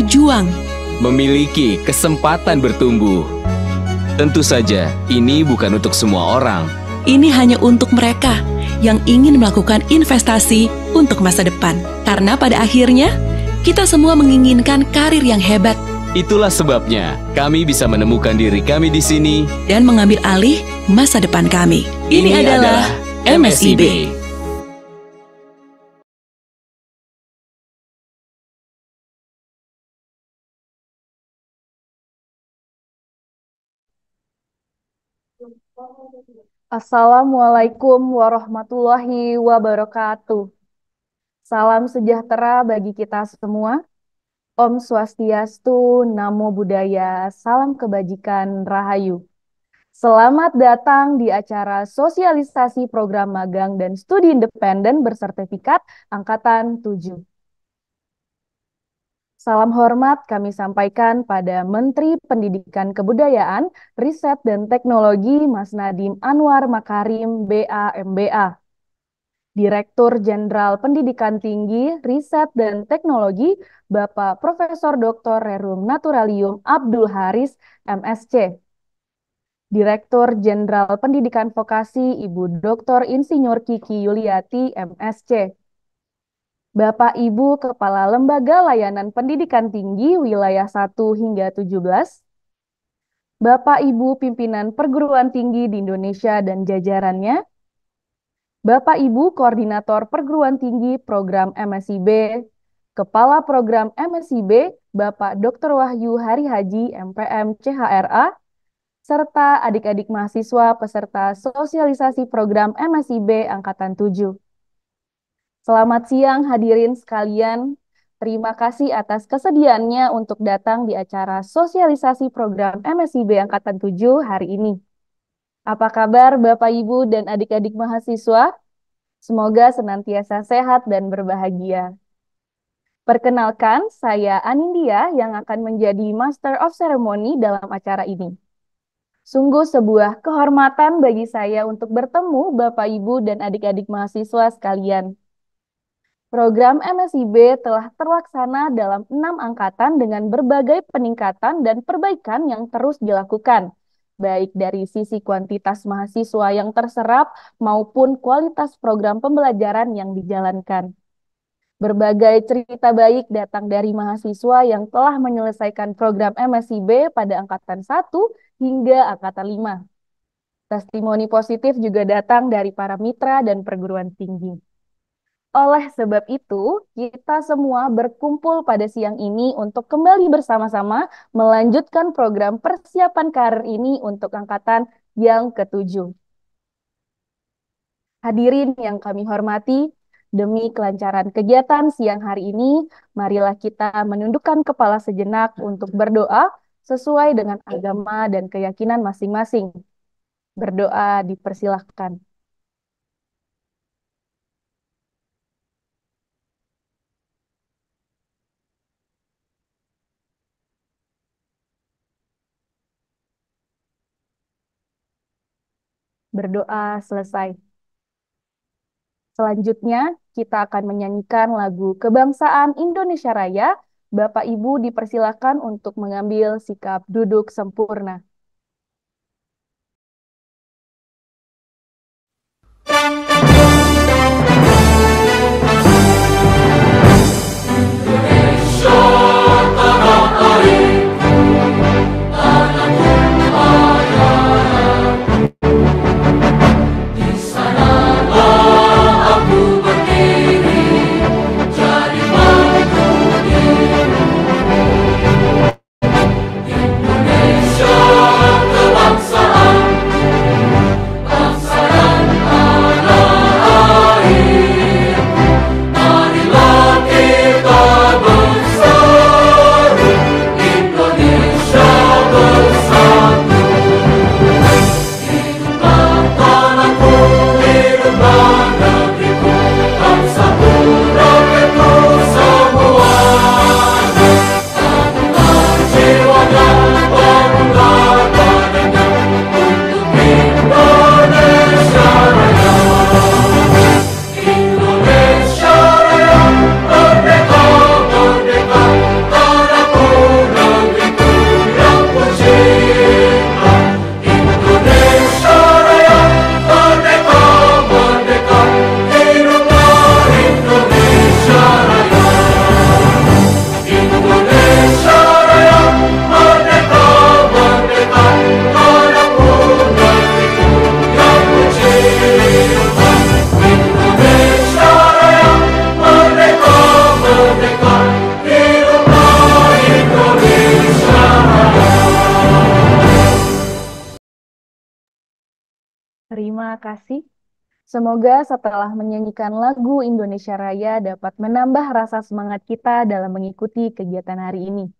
berjuang, memiliki kesempatan bertumbuh. Tentu saja, ini bukan untuk semua orang. Ini hanya untuk mereka yang ingin melakukan investasi untuk masa depan, karena pada akhirnya kita semua menginginkan karir yang hebat. Itulah sebabnya kami bisa menemukan diri kami di sini dan mengambil alih masa depan kami. Ini, Ini adalah MSIB. MSIB. Assalamualaikum warahmatullahi wabarakatuh. Salam sejahtera bagi kita semua. Om Swastiastu, Namo Buddhaya, Salam Kebajikan, Rahayu. Selamat datang di acara sosialisasi program magang dan studi independen bersertifikat Angkatan 7. Salam hormat kami sampaikan pada Menteri Pendidikan Kebudayaan, Riset dan Teknologi Mas Nadim Anwar Makarim, BA MBA. Direktur Jenderal Pendidikan Tinggi, Riset dan Teknologi, Bapak Profesor Dr. Rerum Naturalium Abdul Haris, MSC. Direktur Jenderal Pendidikan Vokasi, Ibu Dr. Insinyur Kiki Yuliati, MSC. Bapak Ibu Kepala Lembaga Layanan Pendidikan Tinggi Wilayah 1 hingga 17, Bapak Ibu Pimpinan Perguruan Tinggi di Indonesia dan jajarannya, Bapak Ibu Koordinator Perguruan Tinggi Program MSIB, Kepala Program MSIB Bapak Dr. Wahyu Hari Haji MPM CHRA, serta adik-adik mahasiswa peserta sosialisasi program MSIB Angkatan 7. Selamat siang hadirin sekalian. Terima kasih atas kesediaannya untuk datang di acara sosialisasi program MSIB Angkatan 7 hari ini. Apa kabar Bapak Ibu dan adik-adik mahasiswa? Semoga senantiasa sehat dan berbahagia. Perkenalkan, saya Anindia yang akan menjadi Master of Ceremony dalam acara ini. Sungguh sebuah kehormatan bagi saya untuk bertemu Bapak Ibu dan adik-adik mahasiswa sekalian. Program MSIB telah terlaksana dalam enam angkatan dengan berbagai peningkatan dan perbaikan yang terus dilakukan, baik dari sisi kuantitas mahasiswa yang terserap maupun kualitas program pembelajaran yang dijalankan. Berbagai cerita baik datang dari mahasiswa yang telah menyelesaikan program MSIB pada angkatan 1 hingga angkatan 5. Testimoni positif juga datang dari para mitra dan perguruan tinggi. Oleh sebab itu, kita semua berkumpul pada siang ini untuk kembali bersama-sama melanjutkan program persiapan karir ini untuk angkatan yang ketujuh. Hadirin yang kami hormati, demi kelancaran kegiatan siang hari ini, marilah kita menundukkan kepala sejenak untuk berdoa sesuai dengan agama dan keyakinan masing-masing. Berdoa dipersilahkan. berdoa selesai. Selanjutnya, kita akan menyanyikan lagu Kebangsaan Indonesia Raya. Bapak Ibu dipersilakan untuk mengambil sikap duduk sempurna. Semoga setelah menyanyikan lagu Indonesia Raya dapat menambah rasa semangat kita dalam mengikuti kegiatan hari ini.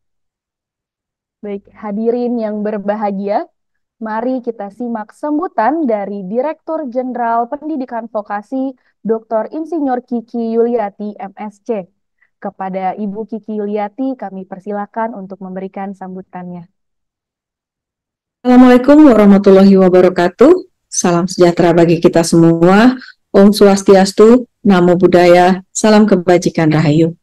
Baik, hadirin yang berbahagia, mari kita simak sambutan dari Direktur Jenderal Pendidikan Vokasi Dr. Insinyur Kiki Yuliati MSC. Kepada Ibu Kiki Yuliati, kami persilakan untuk memberikan sambutannya. Assalamualaikum warahmatullahi wabarakatuh. Salam sejahtera bagi kita semua. Om Swastiastu, Namo Buddhaya, Salam Kebajikan Rahayu.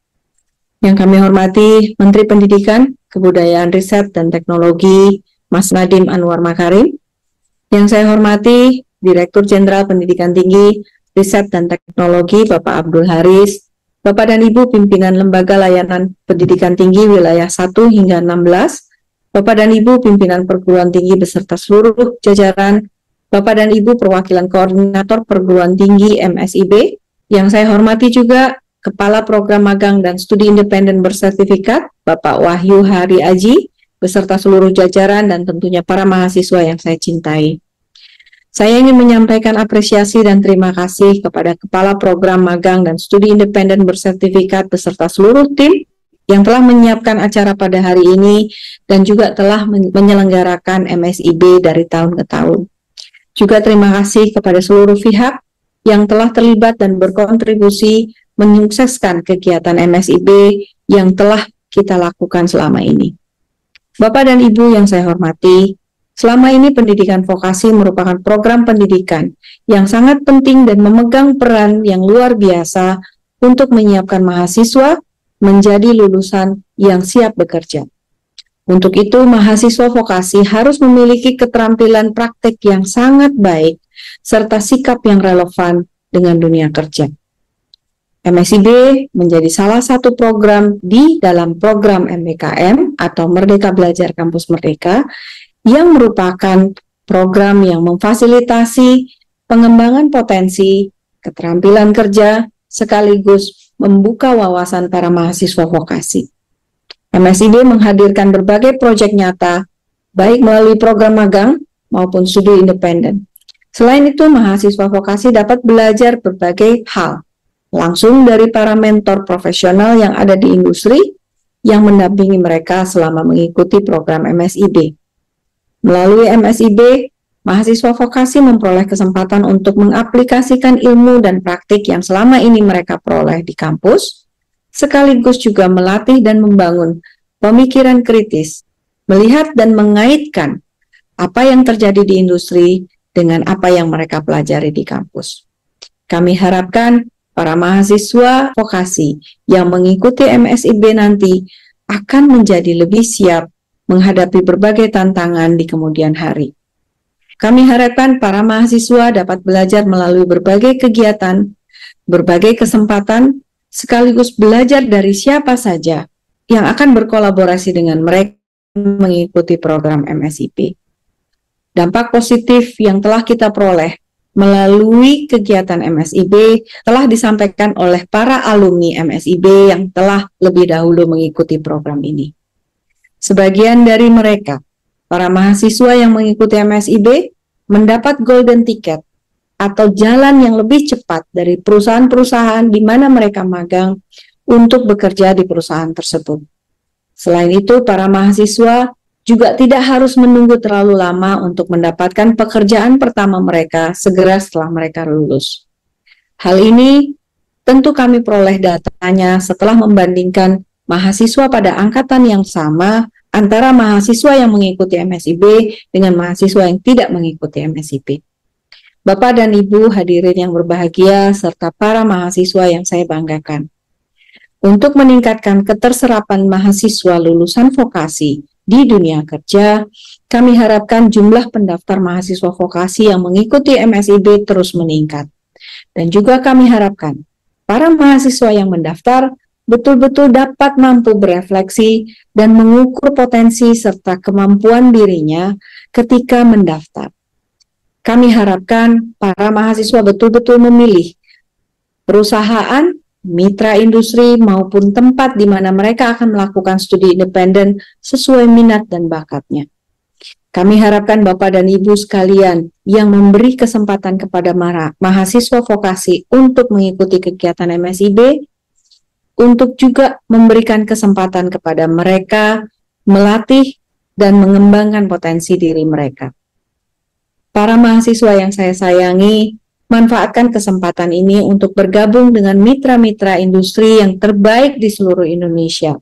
Yang kami hormati Menteri Pendidikan, Kebudayaan Riset dan Teknologi, Mas Nadim Anwar Makarim. Yang saya hormati Direktur Jenderal Pendidikan Tinggi, Riset dan Teknologi, Bapak Abdul Haris, Bapak dan Ibu pimpinan Lembaga Layanan Pendidikan Tinggi Wilayah 1 hingga 16, Bapak dan Ibu pimpinan perguruan tinggi beserta seluruh jajaran Bapak dan Ibu perwakilan koordinator perguruan tinggi MSIB, yang saya hormati juga Kepala Program Magang dan Studi Independen Bersertifikat, Bapak Wahyu Hari Aji, beserta seluruh jajaran dan tentunya para mahasiswa yang saya cintai. Saya ingin menyampaikan apresiasi dan terima kasih kepada Kepala Program Magang dan Studi Independen Bersertifikat beserta seluruh tim yang telah menyiapkan acara pada hari ini dan juga telah menyelenggarakan MSIB dari tahun ke tahun. Juga terima kasih kepada seluruh pihak yang telah terlibat dan berkontribusi menyukseskan kegiatan MSIB yang telah kita lakukan selama ini. Bapak dan Ibu yang saya hormati, selama ini pendidikan vokasi merupakan program pendidikan yang sangat penting dan memegang peran yang luar biasa untuk menyiapkan mahasiswa menjadi lulusan yang siap bekerja. Untuk itu, mahasiswa vokasi harus memiliki keterampilan praktik yang sangat baik serta sikap yang relevan dengan dunia kerja. MSIB menjadi salah satu program di dalam program MBKM atau Merdeka Belajar Kampus Merdeka yang merupakan program yang memfasilitasi pengembangan potensi, keterampilan kerja, sekaligus membuka wawasan para mahasiswa vokasi. MSID menghadirkan berbagai proyek nyata, baik melalui program magang maupun studi independen. Selain itu, mahasiswa vokasi dapat belajar berbagai hal, langsung dari para mentor profesional yang ada di industri yang mendampingi mereka selama mengikuti program MSIB. Melalui MSIB, mahasiswa vokasi memperoleh kesempatan untuk mengaplikasikan ilmu dan praktik yang selama ini mereka peroleh di kampus, sekaligus juga melatih dan membangun pemikiran kritis, melihat dan mengaitkan apa yang terjadi di industri dengan apa yang mereka pelajari di kampus. Kami harapkan para mahasiswa vokasi yang mengikuti MSIB nanti akan menjadi lebih siap menghadapi berbagai tantangan di kemudian hari. Kami harapkan para mahasiswa dapat belajar melalui berbagai kegiatan, berbagai kesempatan, sekaligus belajar dari siapa saja yang akan berkolaborasi dengan mereka mengikuti program MSIP. Dampak positif yang telah kita peroleh melalui kegiatan MSIB telah disampaikan oleh para alumni MSIB yang telah lebih dahulu mengikuti program ini. Sebagian dari mereka, para mahasiswa yang mengikuti MSIB, mendapat golden ticket atau jalan yang lebih cepat dari perusahaan-perusahaan di mana mereka magang untuk bekerja di perusahaan tersebut. Selain itu, para mahasiswa juga tidak harus menunggu terlalu lama untuk mendapatkan pekerjaan pertama mereka segera setelah mereka lulus. Hal ini tentu kami peroleh datanya setelah membandingkan mahasiswa pada angkatan yang sama antara mahasiswa yang mengikuti MSIB dengan mahasiswa yang tidak mengikuti MSIB. Bapak dan Ibu hadirin yang berbahagia, serta para mahasiswa yang saya banggakan. Untuk meningkatkan keterserapan mahasiswa lulusan vokasi di dunia kerja, kami harapkan jumlah pendaftar mahasiswa vokasi yang mengikuti MSIB terus meningkat. Dan juga kami harapkan para mahasiswa yang mendaftar betul-betul dapat mampu berefleksi dan mengukur potensi serta kemampuan dirinya ketika mendaftar. Kami harapkan para mahasiswa betul-betul memilih perusahaan, mitra industri, maupun tempat di mana mereka akan melakukan studi independen sesuai minat dan bakatnya. Kami harapkan Bapak dan Ibu sekalian yang memberi kesempatan kepada mahasiswa vokasi untuk mengikuti kegiatan MSIB, untuk juga memberikan kesempatan kepada mereka melatih dan mengembangkan potensi diri mereka para mahasiswa yang saya sayangi, manfaatkan kesempatan ini untuk bergabung dengan mitra-mitra industri yang terbaik di seluruh Indonesia.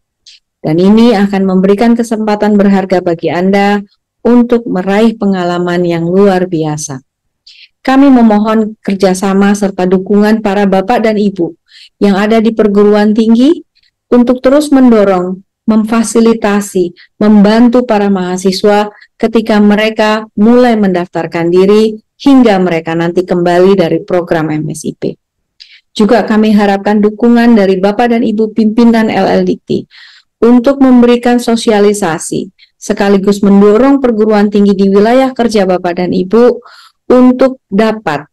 Dan ini akan memberikan kesempatan berharga bagi Anda untuk meraih pengalaman yang luar biasa. Kami memohon kerjasama serta dukungan para bapak dan ibu yang ada di perguruan tinggi untuk terus mendorong, memfasilitasi, membantu para mahasiswa ketika mereka mulai mendaftarkan diri hingga mereka nanti kembali dari program MSIP. Juga kami harapkan dukungan dari Bapak dan Ibu pimpinan LLDT untuk memberikan sosialisasi sekaligus mendorong perguruan tinggi di wilayah kerja Bapak dan Ibu untuk dapat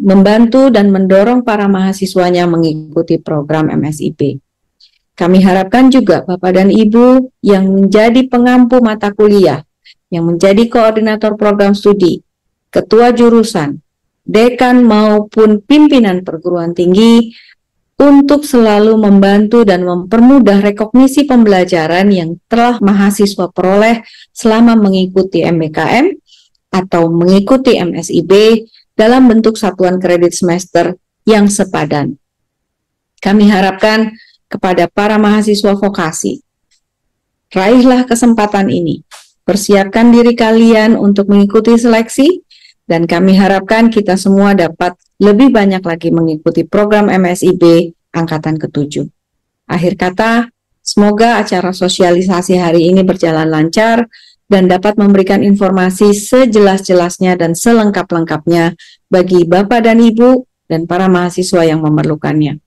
membantu dan mendorong para mahasiswanya mengikuti program MSIP. Kami harapkan juga Bapak dan Ibu yang menjadi pengampu mata kuliah yang menjadi koordinator program studi, ketua jurusan, dekan maupun pimpinan perguruan tinggi untuk selalu membantu dan mempermudah rekognisi pembelajaran yang telah mahasiswa peroleh selama mengikuti MBKM atau mengikuti MSIB dalam bentuk satuan kredit semester yang sepadan. Kami harapkan kepada para mahasiswa vokasi, raihlah kesempatan ini Persiapkan diri kalian untuk mengikuti seleksi dan kami harapkan kita semua dapat lebih banyak lagi mengikuti program MSIB angkatan Ketujuh. Akhir kata, semoga acara sosialisasi hari ini berjalan lancar dan dapat memberikan informasi sejelas-jelasnya dan selengkap-lengkapnya bagi Bapak dan Ibu dan para mahasiswa yang memerlukannya.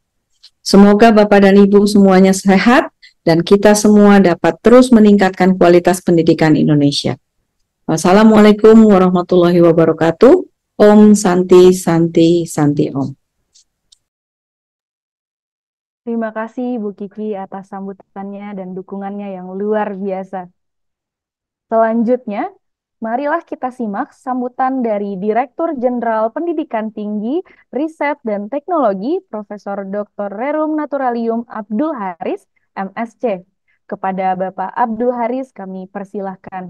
Semoga Bapak dan Ibu semuanya sehat dan kita semua dapat terus meningkatkan kualitas pendidikan Indonesia. Wassalamualaikum warahmatullahi wabarakatuh. Om Santi Santi Santi Om. Terima kasih Bu Kiki atas sambutannya dan dukungannya yang luar biasa. Selanjutnya, marilah kita simak sambutan dari Direktur Jenderal Pendidikan Tinggi, Riset dan Teknologi Profesor Dr. Rerum Naturalium Abdul Haris MSC. Kepada Bapak Abdul Haris kami persilahkan.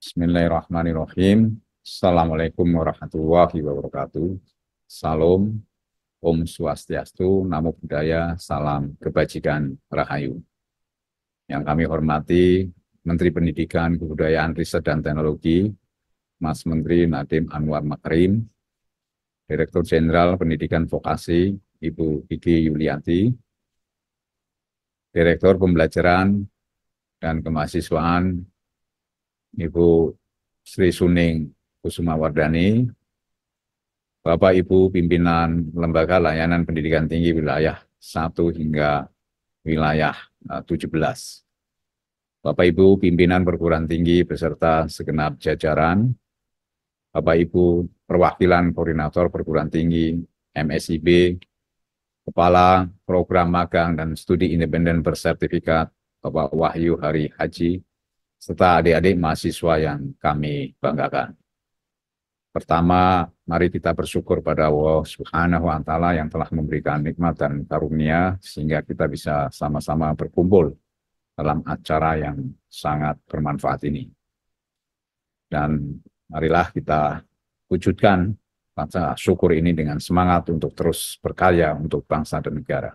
Bismillahirrahmanirrahim. Assalamualaikum warahmatullahi wabarakatuh. Salam, Om Swastiastu, Namo Buddhaya, Salam Kebajikan Rahayu. Yang kami hormati Menteri Pendidikan, Kebudayaan, Riset, dan Teknologi, Mas Menteri Nadim Anwar Makrim, Direktur Jenderal Pendidikan Vokasi, Ibu Kiki Yulianti, Direktur Pembelajaran dan Kemahasiswaan, Ibu Sri Suning Kusuma Wardani, Bapak Ibu Pimpinan Lembaga Layanan Pendidikan Tinggi Wilayah 1 hingga wilayah 17. Eh, Bapak Ibu Pimpinan Perguruan Tinggi beserta segenap jajaran, Bapak Ibu perwakilan koordinator perguruan tinggi, MSIB, Kepala Program Magang dan Studi Independen Bersertifikat, Bapak Wahyu Hari Haji, serta adik-adik mahasiswa yang kami banggakan. Pertama, mari kita bersyukur pada Allah Subhanahu wa Ta'ala yang telah memberikan nikmat dan karunia, sehingga kita bisa sama-sama berkumpul dalam acara yang sangat bermanfaat ini. Dan marilah kita wujudkan rasa syukur ini dengan semangat untuk terus berkarya untuk bangsa dan negara.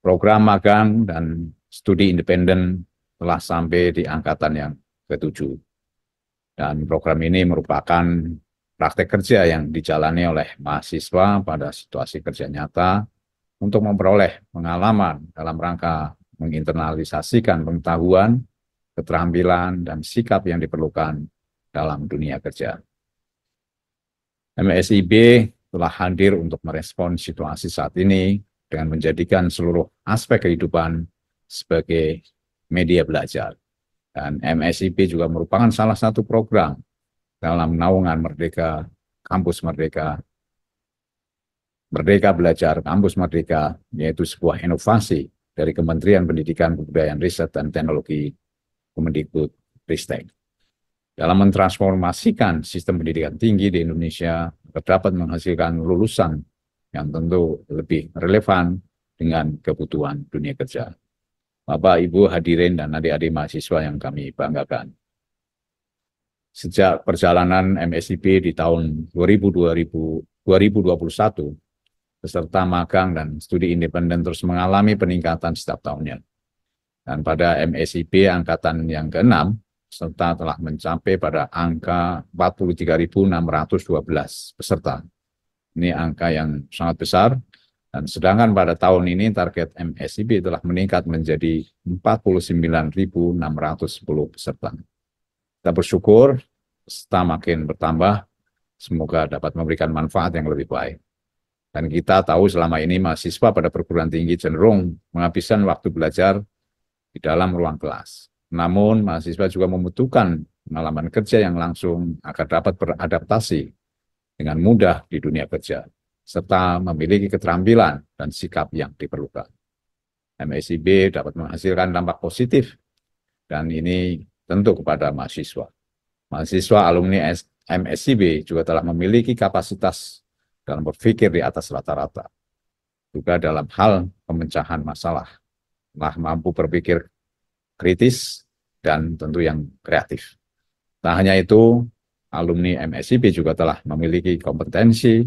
Program magang dan studi independen telah sampai di angkatan yang ketujuh. Dan program ini merupakan praktek kerja yang dijalani oleh mahasiswa pada situasi kerja nyata untuk memperoleh pengalaman dalam rangka menginternalisasikan pengetahuan, keterampilan, dan sikap yang diperlukan dalam dunia kerja. MSIB telah hadir untuk merespon situasi saat ini dengan menjadikan seluruh aspek kehidupan sebagai media belajar. Dan MSIB juga merupakan salah satu program dalam naungan Merdeka, Kampus Merdeka, Merdeka Belajar, Kampus Merdeka, yaitu sebuah inovasi dari Kementerian Pendidikan, Kebudayaan, Riset, dan Teknologi Kemendikbud Ristek. Dalam mentransformasikan sistem pendidikan tinggi di Indonesia, terdapat menghasilkan lulusan yang tentu lebih relevan dengan kebutuhan dunia kerja. Bapak, Ibu, hadirin, dan adik-adik mahasiswa yang kami banggakan. Sejak perjalanan MSIP di tahun 2020, 2021, peserta magang dan studi independen terus mengalami peningkatan setiap tahunnya. Dan pada MSIP angkatan yang keenam serta telah mencapai pada angka 43.612 peserta. Ini angka yang sangat besar. Dan sedangkan pada tahun ini target MSIB telah meningkat menjadi 49.610 peserta. Kita bersyukur peserta makin bertambah. Semoga dapat memberikan manfaat yang lebih baik. Dan kita tahu selama ini mahasiswa pada perguruan tinggi cenderung menghabiskan waktu belajar di dalam ruang kelas. Namun, mahasiswa juga membutuhkan pengalaman kerja yang langsung agar dapat beradaptasi dengan mudah di dunia kerja, serta memiliki keterampilan dan sikap yang diperlukan. MSIB dapat menghasilkan dampak positif, dan ini tentu kepada mahasiswa. Mahasiswa alumni MSIB juga telah memiliki kapasitas dalam berpikir di atas rata-rata, juga dalam hal pemecahan masalah, telah mampu berpikir kritis, dan tentu yang kreatif. Tak hanya itu, alumni MSIP juga telah memiliki kompetensi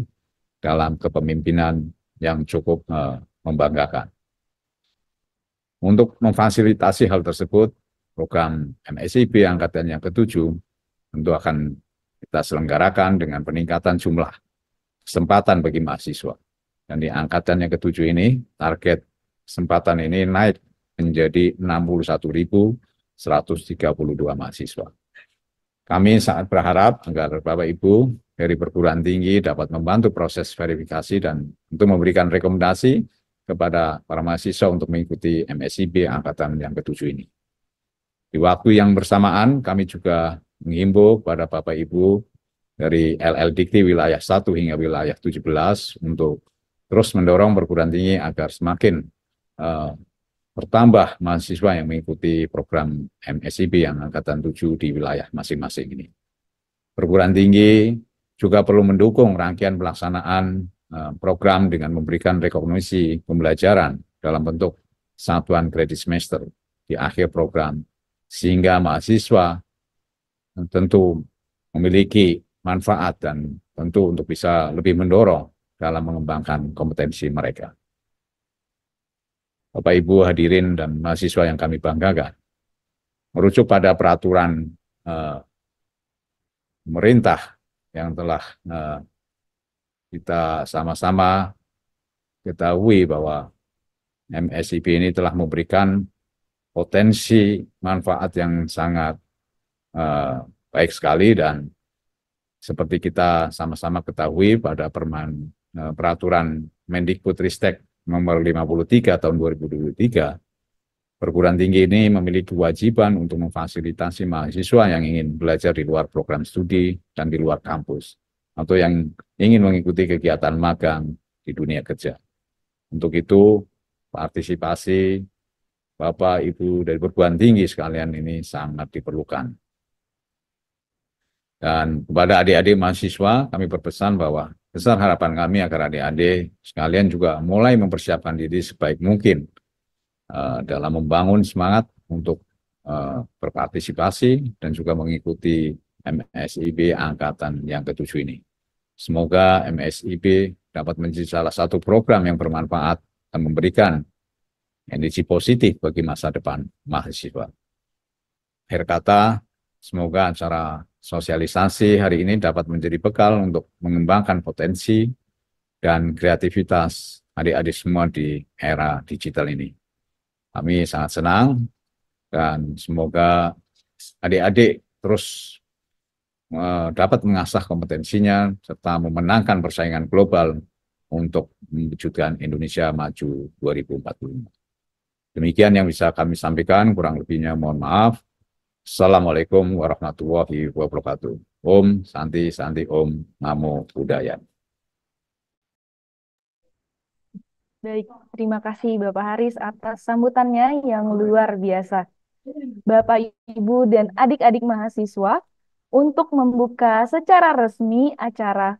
dalam kepemimpinan yang cukup eh, membanggakan. Untuk memfasilitasi hal tersebut, program MSIP angkatan yang ketujuh tentu akan kita selenggarakan dengan peningkatan jumlah kesempatan bagi mahasiswa. Dan di angkatan yang ketujuh ini, target kesempatan ini naik menjadi 61.132 mahasiswa. Kami sangat berharap agar Bapak Ibu dari perguruan tinggi dapat membantu proses verifikasi dan untuk memberikan rekomendasi kepada para mahasiswa untuk mengikuti MSIB angkatan yang ketujuh ini. Di waktu yang bersamaan, kami juga menghimbau kepada Bapak Ibu dari LLDT wilayah 1 hingga wilayah 17 untuk terus mendorong perguruan tinggi agar semakin uh, bertambah mahasiswa yang mengikuti program MSIB yang angkatan 7 di wilayah masing-masing ini. Perguruan tinggi juga perlu mendukung rangkaian pelaksanaan eh, program dengan memberikan rekognisi pembelajaran dalam bentuk satuan kredit semester di akhir program, sehingga mahasiswa tentu memiliki manfaat dan tentu untuk bisa lebih mendorong dalam mengembangkan kompetensi mereka. Bapak Ibu hadirin dan mahasiswa yang kami banggakan. Merujuk pada peraturan eh, pemerintah yang telah eh, kita sama-sama ketahui bahwa MSIP ini telah memberikan potensi manfaat yang sangat eh, baik sekali dan seperti kita sama-sama ketahui pada perman, eh, peraturan Mendikbudristek nomor 53 tahun 2023, perguruan tinggi ini memiliki kewajiban untuk memfasilitasi mahasiswa yang ingin belajar di luar program studi dan di luar kampus, atau yang ingin mengikuti kegiatan magang di dunia kerja. Untuk itu, partisipasi Bapak, Ibu dari perguruan tinggi sekalian ini sangat diperlukan. Dan kepada adik-adik mahasiswa, kami berpesan bahwa Besar harapan kami agar adik-adik sekalian juga mulai mempersiapkan diri sebaik mungkin uh, dalam membangun semangat untuk uh, berpartisipasi dan juga mengikuti MSIB angkatan yang ketujuh ini. Semoga MSIB dapat menjadi salah satu program yang bermanfaat dan memberikan energi positif bagi masa depan mahasiswa. Akhir kata, Semoga acara sosialisasi hari ini dapat menjadi bekal untuk mengembangkan potensi dan kreativitas adik-adik semua di era digital ini. Kami sangat senang dan semoga adik-adik terus eh, dapat mengasah kompetensinya serta memenangkan persaingan global untuk mewujudkan Indonesia maju 2045. Demikian yang bisa kami sampaikan, kurang lebihnya mohon maaf. Assalamualaikum warahmatullahi wabarakatuh. Om Santi Santi Om Namo Buddhaya. Baik, terima kasih Bapak Haris atas sambutannya yang luar biasa. Bapak, Ibu, dan adik-adik mahasiswa untuk membuka secara resmi acara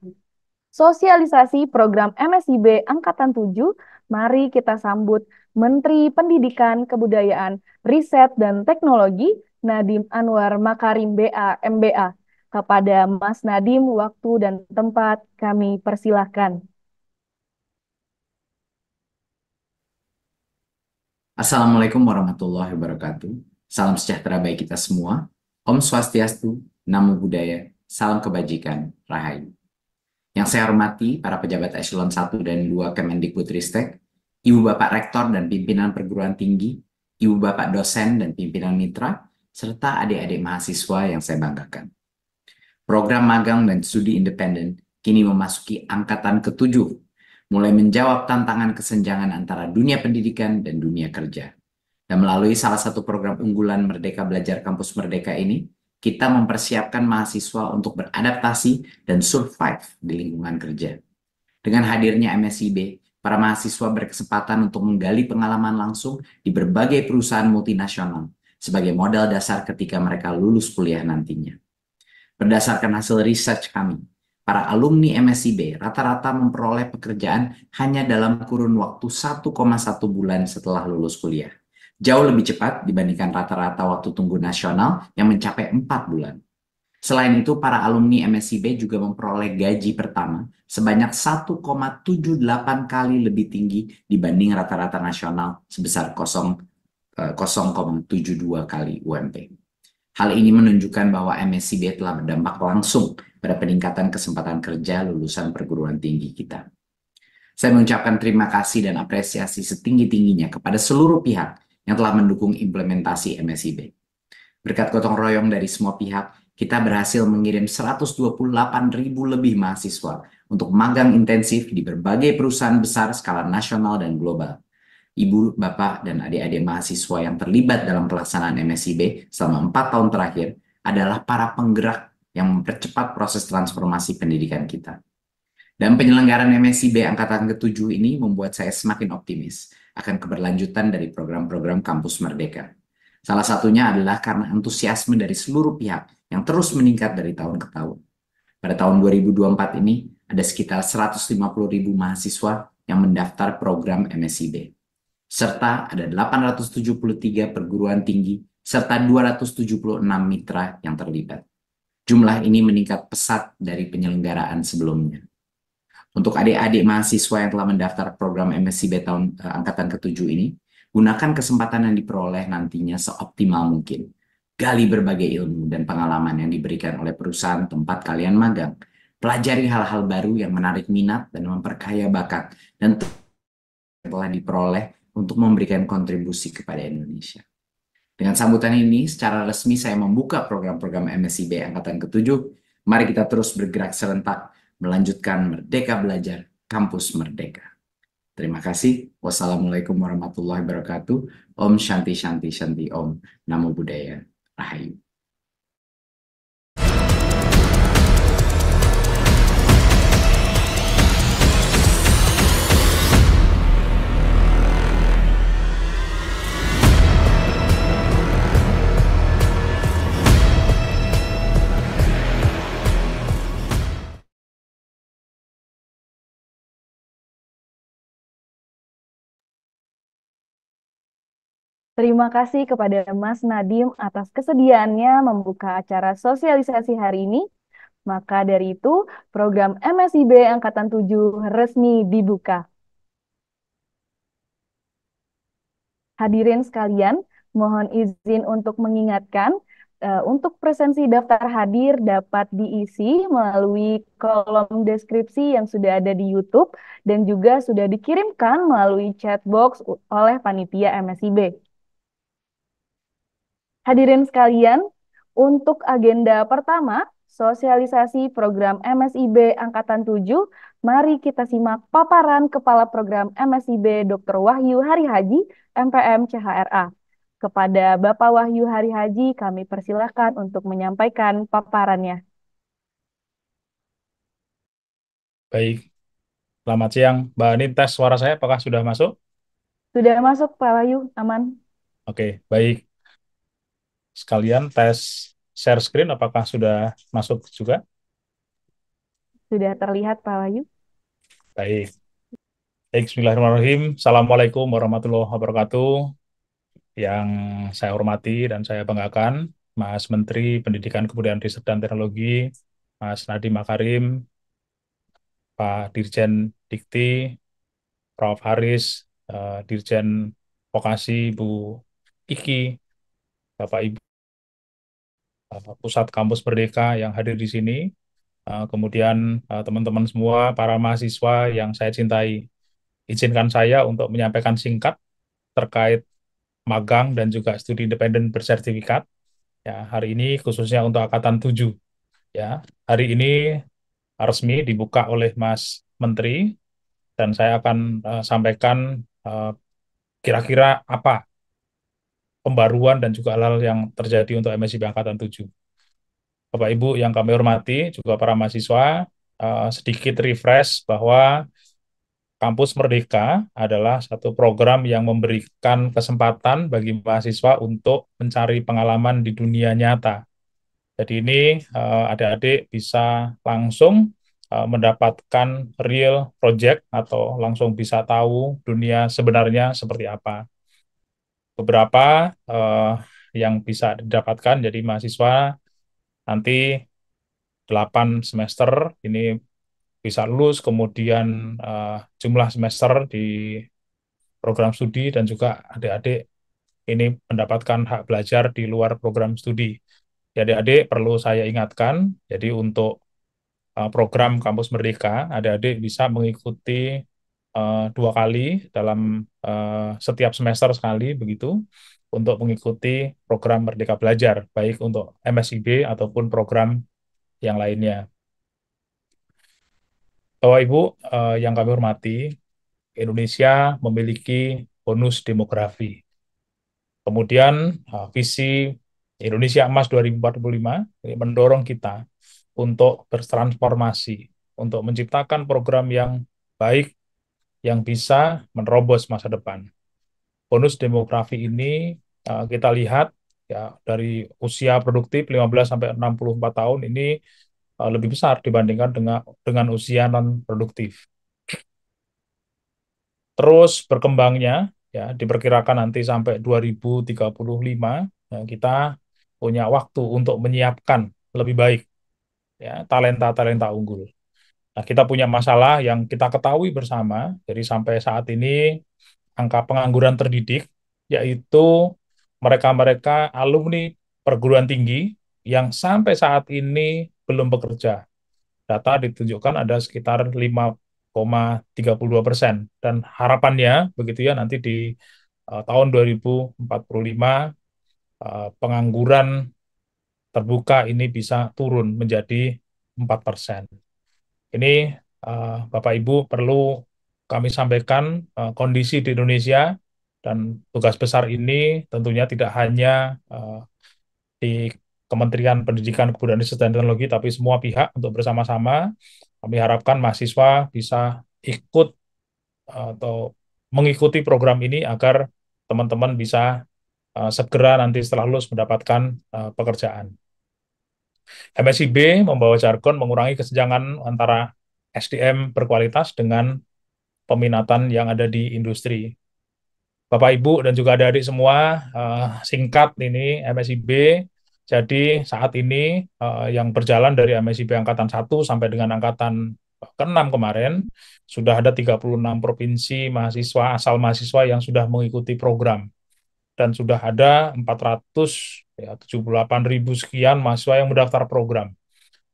sosialisasi program MSIB Angkatan 7, mari kita sambut Menteri Pendidikan, Kebudayaan, Riset, dan Teknologi Nadim Anwar Makarim BA MBA. Kepada Mas Nadim, waktu dan tempat kami persilahkan. Assalamualaikum warahmatullahi wabarakatuh. Salam sejahtera bagi kita semua. Om Swastiastu, Namo Buddhaya, Salam Kebajikan, Rahayu. Yang saya hormati para pejabat eselon 1 dan 2 Kemendikbudristek, Ibu Bapak Rektor dan pimpinan perguruan tinggi, Ibu Bapak dosen dan pimpinan mitra, serta adik-adik mahasiswa yang saya banggakan. Program magang dan studi independen kini memasuki angkatan ketujuh, mulai menjawab tantangan kesenjangan antara dunia pendidikan dan dunia kerja. Dan melalui salah satu program unggulan Merdeka Belajar Kampus Merdeka ini, kita mempersiapkan mahasiswa untuk beradaptasi dan survive di lingkungan kerja. Dengan hadirnya MSIB, para mahasiswa berkesempatan untuk menggali pengalaman langsung di berbagai perusahaan multinasional, sebagai modal dasar ketika mereka lulus kuliah nantinya. Berdasarkan hasil research kami, para alumni MSIB rata-rata memperoleh pekerjaan hanya dalam kurun waktu 1,1 bulan setelah lulus kuliah. Jauh lebih cepat dibandingkan rata-rata waktu tunggu nasional yang mencapai 4 bulan. Selain itu, para alumni MSIB juga memperoleh gaji pertama sebanyak 1,78 kali lebih tinggi dibanding rata-rata nasional sebesar 0,72 eh, kali UMP. Hal ini menunjukkan bahwa MSCB telah berdampak langsung pada peningkatan kesempatan kerja lulusan perguruan tinggi kita. Saya mengucapkan terima kasih dan apresiasi setinggi-tingginya kepada seluruh pihak yang telah mendukung implementasi MSIB. Berkat gotong royong dari semua pihak, kita berhasil mengirim 128 ribu lebih mahasiswa untuk magang intensif di berbagai perusahaan besar skala nasional dan global. Ibu, Bapak, dan adik-adik mahasiswa yang terlibat dalam pelaksanaan MSIB selama empat tahun terakhir adalah para penggerak yang mempercepat proses transformasi pendidikan kita. Dan penyelenggaran MSIB Angkatan ke-7 ini membuat saya semakin optimis akan keberlanjutan dari program-program Kampus Merdeka. Salah satunya adalah karena antusiasme dari seluruh pihak yang terus meningkat dari tahun ke tahun. Pada tahun 2024 ini, ada sekitar 150 ribu mahasiswa yang mendaftar program MSIB serta ada 873 perguruan tinggi, serta 276 mitra yang terlibat. Jumlah ini meningkat pesat dari penyelenggaraan sebelumnya. Untuk adik-adik mahasiswa yang telah mendaftar program MSCB tahun eh, angkatan ke-7 ini, gunakan kesempatan yang diperoleh nantinya seoptimal mungkin. Gali berbagai ilmu dan pengalaman yang diberikan oleh perusahaan tempat kalian magang. Pelajari hal-hal baru yang menarik minat dan memperkaya bakat dan telah diperoleh untuk memberikan kontribusi kepada Indonesia. Dengan sambutan ini, secara resmi saya membuka program-program MSIB Angkatan ke-7. Mari kita terus bergerak serentak, melanjutkan Merdeka Belajar, Kampus Merdeka. Terima kasih. Wassalamualaikum warahmatullahi wabarakatuh. Om Shanti Shanti Shanti Om. Namo Buddhaya. Rahayu. Terima kasih kepada Mas Nadim atas kesediaannya membuka acara sosialisasi hari ini. Maka dari itu, program MSIB Angkatan 7 resmi dibuka. Hadirin sekalian, mohon izin untuk mengingatkan, eh, untuk presensi daftar hadir dapat diisi melalui kolom deskripsi yang sudah ada di YouTube dan juga sudah dikirimkan melalui chatbox oleh panitia MSIB. Hadirin sekalian, untuk agenda pertama, sosialisasi program MSIB Angkatan 7, mari kita simak paparan Kepala Program MSIB Dr. Wahyu Hari Haji, MPM CHRA. Kepada Bapak Wahyu Hari Haji, kami persilahkan untuk menyampaikan paparannya. Baik, selamat siang. Mbak Anin, tes suara saya apakah sudah masuk? Sudah masuk, Pak Wahyu, aman. Oke, baik sekalian tes share screen apakah sudah masuk juga? Sudah terlihat Pak Wahyu. Baik. Baik, bismillahirrahmanirrahim. Assalamualaikum warahmatullahi wabarakatuh. Yang saya hormati dan saya banggakan, Mas Menteri Pendidikan Kebudayaan Riset dan Teknologi, Mas Nadi Makarim, Pak Dirjen Dikti, Prof. Haris, eh, Dirjen Vokasi Bu Iki, Bapak Ibu eh, pusat kampus Merdeka yang hadir di sini, eh, kemudian eh, teman-teman semua para mahasiswa yang saya cintai. Izinkan saya untuk menyampaikan singkat terkait magang dan juga studi independen bersertifikat. Ya, hari ini khususnya untuk angkatan 7. Ya, hari ini resmi dibuka oleh Mas Menteri dan saya akan uh, sampaikan kira-kira uh, kira -kira apa pembaruan dan juga hal-hal yang terjadi untuk MSCB Angkatan 7. Bapak Ibu yang kami hormati, juga para mahasiswa, uh, sedikit refresh bahwa Kampus Merdeka adalah satu program yang memberikan kesempatan bagi mahasiswa untuk mencari pengalaman di dunia nyata. Jadi ini adik eh, adik-adik bisa langsung uh, mendapatkan real project atau langsung bisa tahu dunia sebenarnya seperti apa beberapa uh, yang bisa didapatkan jadi mahasiswa nanti 8 semester ini bisa lulus kemudian uh, jumlah semester di program studi dan juga adik-adik ini mendapatkan hak belajar di luar program studi. Jadi adik perlu saya ingatkan, jadi untuk eh, program Kampus Merdeka, adik-adik bisa mengikuti uh, dua kali dalam uh, setiap semester sekali begitu untuk mengikuti program Merdeka Belajar, baik untuk MSIB ataupun program yang lainnya. Bapak Ibu uh, yang kami hormati, Indonesia memiliki bonus demografi. Kemudian uh, visi Indonesia Emas 2045 ini mendorong kita untuk bertransformasi, untuk menciptakan program yang baik yang bisa menerobos masa depan. Bonus demografi ini uh, kita lihat ya dari usia produktif 15 sampai 64 tahun ini uh, lebih besar dibandingkan dengan dengan usia non produktif. Terus berkembangnya ya diperkirakan nanti sampai 2035 ya, kita punya waktu untuk menyiapkan lebih baik ya talenta-talenta unggul. Nah, kita punya masalah yang kita ketahui bersama, jadi sampai saat ini angka pengangguran terdidik, yaitu mereka-mereka alumni perguruan tinggi yang sampai saat ini belum bekerja. Data ditunjukkan ada sekitar 5,32 persen. Dan harapannya, begitu ya, nanti di uh, tahun 2045 uh, eh, pengangguran terbuka ini bisa turun menjadi 4 persen ini uh, Bapak Ibu perlu kami sampaikan uh, kondisi di Indonesia dan tugas besar ini tentunya tidak hanya uh, di Kementerian Pendidikan Kebudayaan Riset dan Teknologi tapi semua pihak untuk bersama-sama kami harapkan mahasiswa bisa ikut atau mengikuti program ini agar teman-teman bisa segera nanti setelah lulus mendapatkan pekerjaan. MSIB membawa jargon mengurangi kesenjangan antara SDM berkualitas dengan peminatan yang ada di industri. Bapak Ibu dan juga adik-adik semua, eh, singkat ini MSIB. Jadi saat ini eh, yang berjalan dari MSIB angkatan 1 sampai dengan angkatan ke-6 kemarin sudah ada 36 provinsi mahasiswa asal mahasiswa yang sudah mengikuti program dan sudah ada 400 ya 78 ribu sekian mahasiswa yang mendaftar program.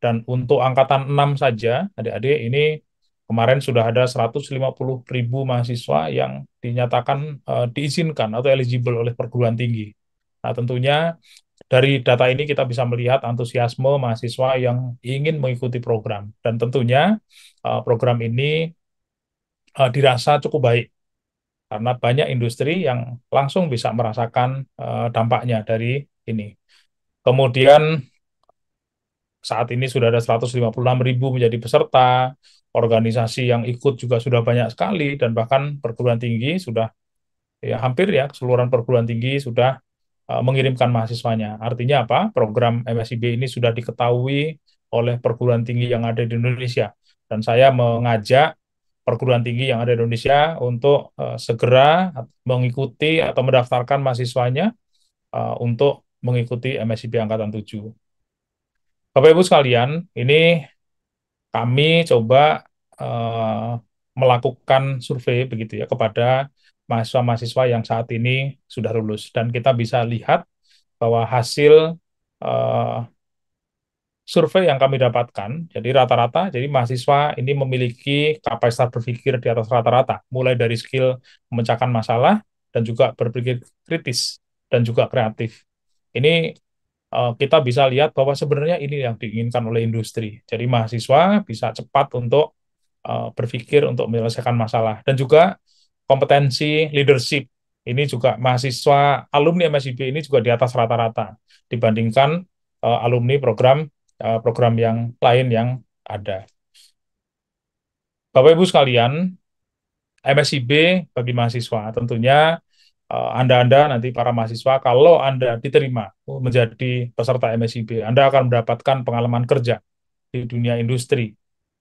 Dan untuk angkatan 6 saja, adik-adik ini kemarin sudah ada 150 ribu mahasiswa yang dinyatakan uh, diizinkan atau eligible oleh perguruan tinggi. Nah tentunya dari data ini kita bisa melihat antusiasme mahasiswa yang ingin mengikuti program. Dan tentunya uh, program ini uh, dirasa cukup baik karena banyak industri yang langsung bisa merasakan uh, dampaknya dari ini. Kemudian saat ini sudah ada 156 ribu menjadi peserta, organisasi yang ikut juga sudah banyak sekali, dan bahkan perguruan tinggi sudah, ya hampir ya, keseluruhan perguruan tinggi sudah uh, mengirimkan mahasiswanya. Artinya apa? Program MSIB ini sudah diketahui oleh perguruan tinggi yang ada di Indonesia. Dan saya mengajak perguruan tinggi yang ada di Indonesia untuk uh, segera mengikuti atau mendaftarkan mahasiswanya uh, untuk mengikuti mscp Angkatan 7. Bapak-Ibu sekalian, ini kami coba uh, melakukan survei begitu ya kepada mahasiswa-mahasiswa yang saat ini sudah lulus dan kita bisa lihat bahwa hasil uh, survei yang kami dapatkan jadi rata-rata jadi mahasiswa ini memiliki kapasitas berpikir di atas rata-rata mulai dari skill memecahkan masalah dan juga berpikir kritis dan juga kreatif ini uh, kita bisa lihat bahwa sebenarnya ini yang diinginkan oleh industri. Jadi mahasiswa bisa cepat untuk uh, berpikir untuk menyelesaikan masalah dan juga kompetensi leadership ini juga mahasiswa alumni MSIB ini juga di atas rata-rata dibandingkan uh, alumni program uh, program yang lain yang ada. Bapak Ibu sekalian, MSIB bagi mahasiswa tentunya anda-anda eh, nanti para mahasiswa kalau Anda diterima menjadi peserta MSIB, Anda akan mendapatkan pengalaman kerja di dunia industri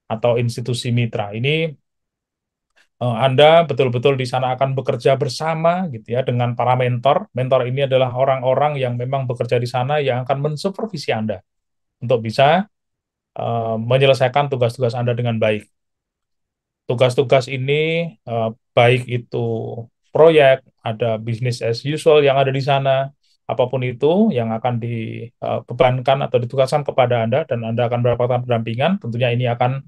atau institusi mitra. Ini eh, Anda betul-betul di sana akan bekerja bersama gitu ya dengan para mentor. Mentor ini adalah orang-orang yang memang bekerja di sana yang akan mensupervisi Anda untuk bisa uh, menyelesaikan tugas-tugas Anda dengan baik. Tugas-tugas ini baik itu proyek ada bisnis as usual yang ada di sana, apapun itu yang akan dibebankan eh, atau ditugaskan kepada Anda dan Anda akan mendapatkan pendampingan, tentunya ini akan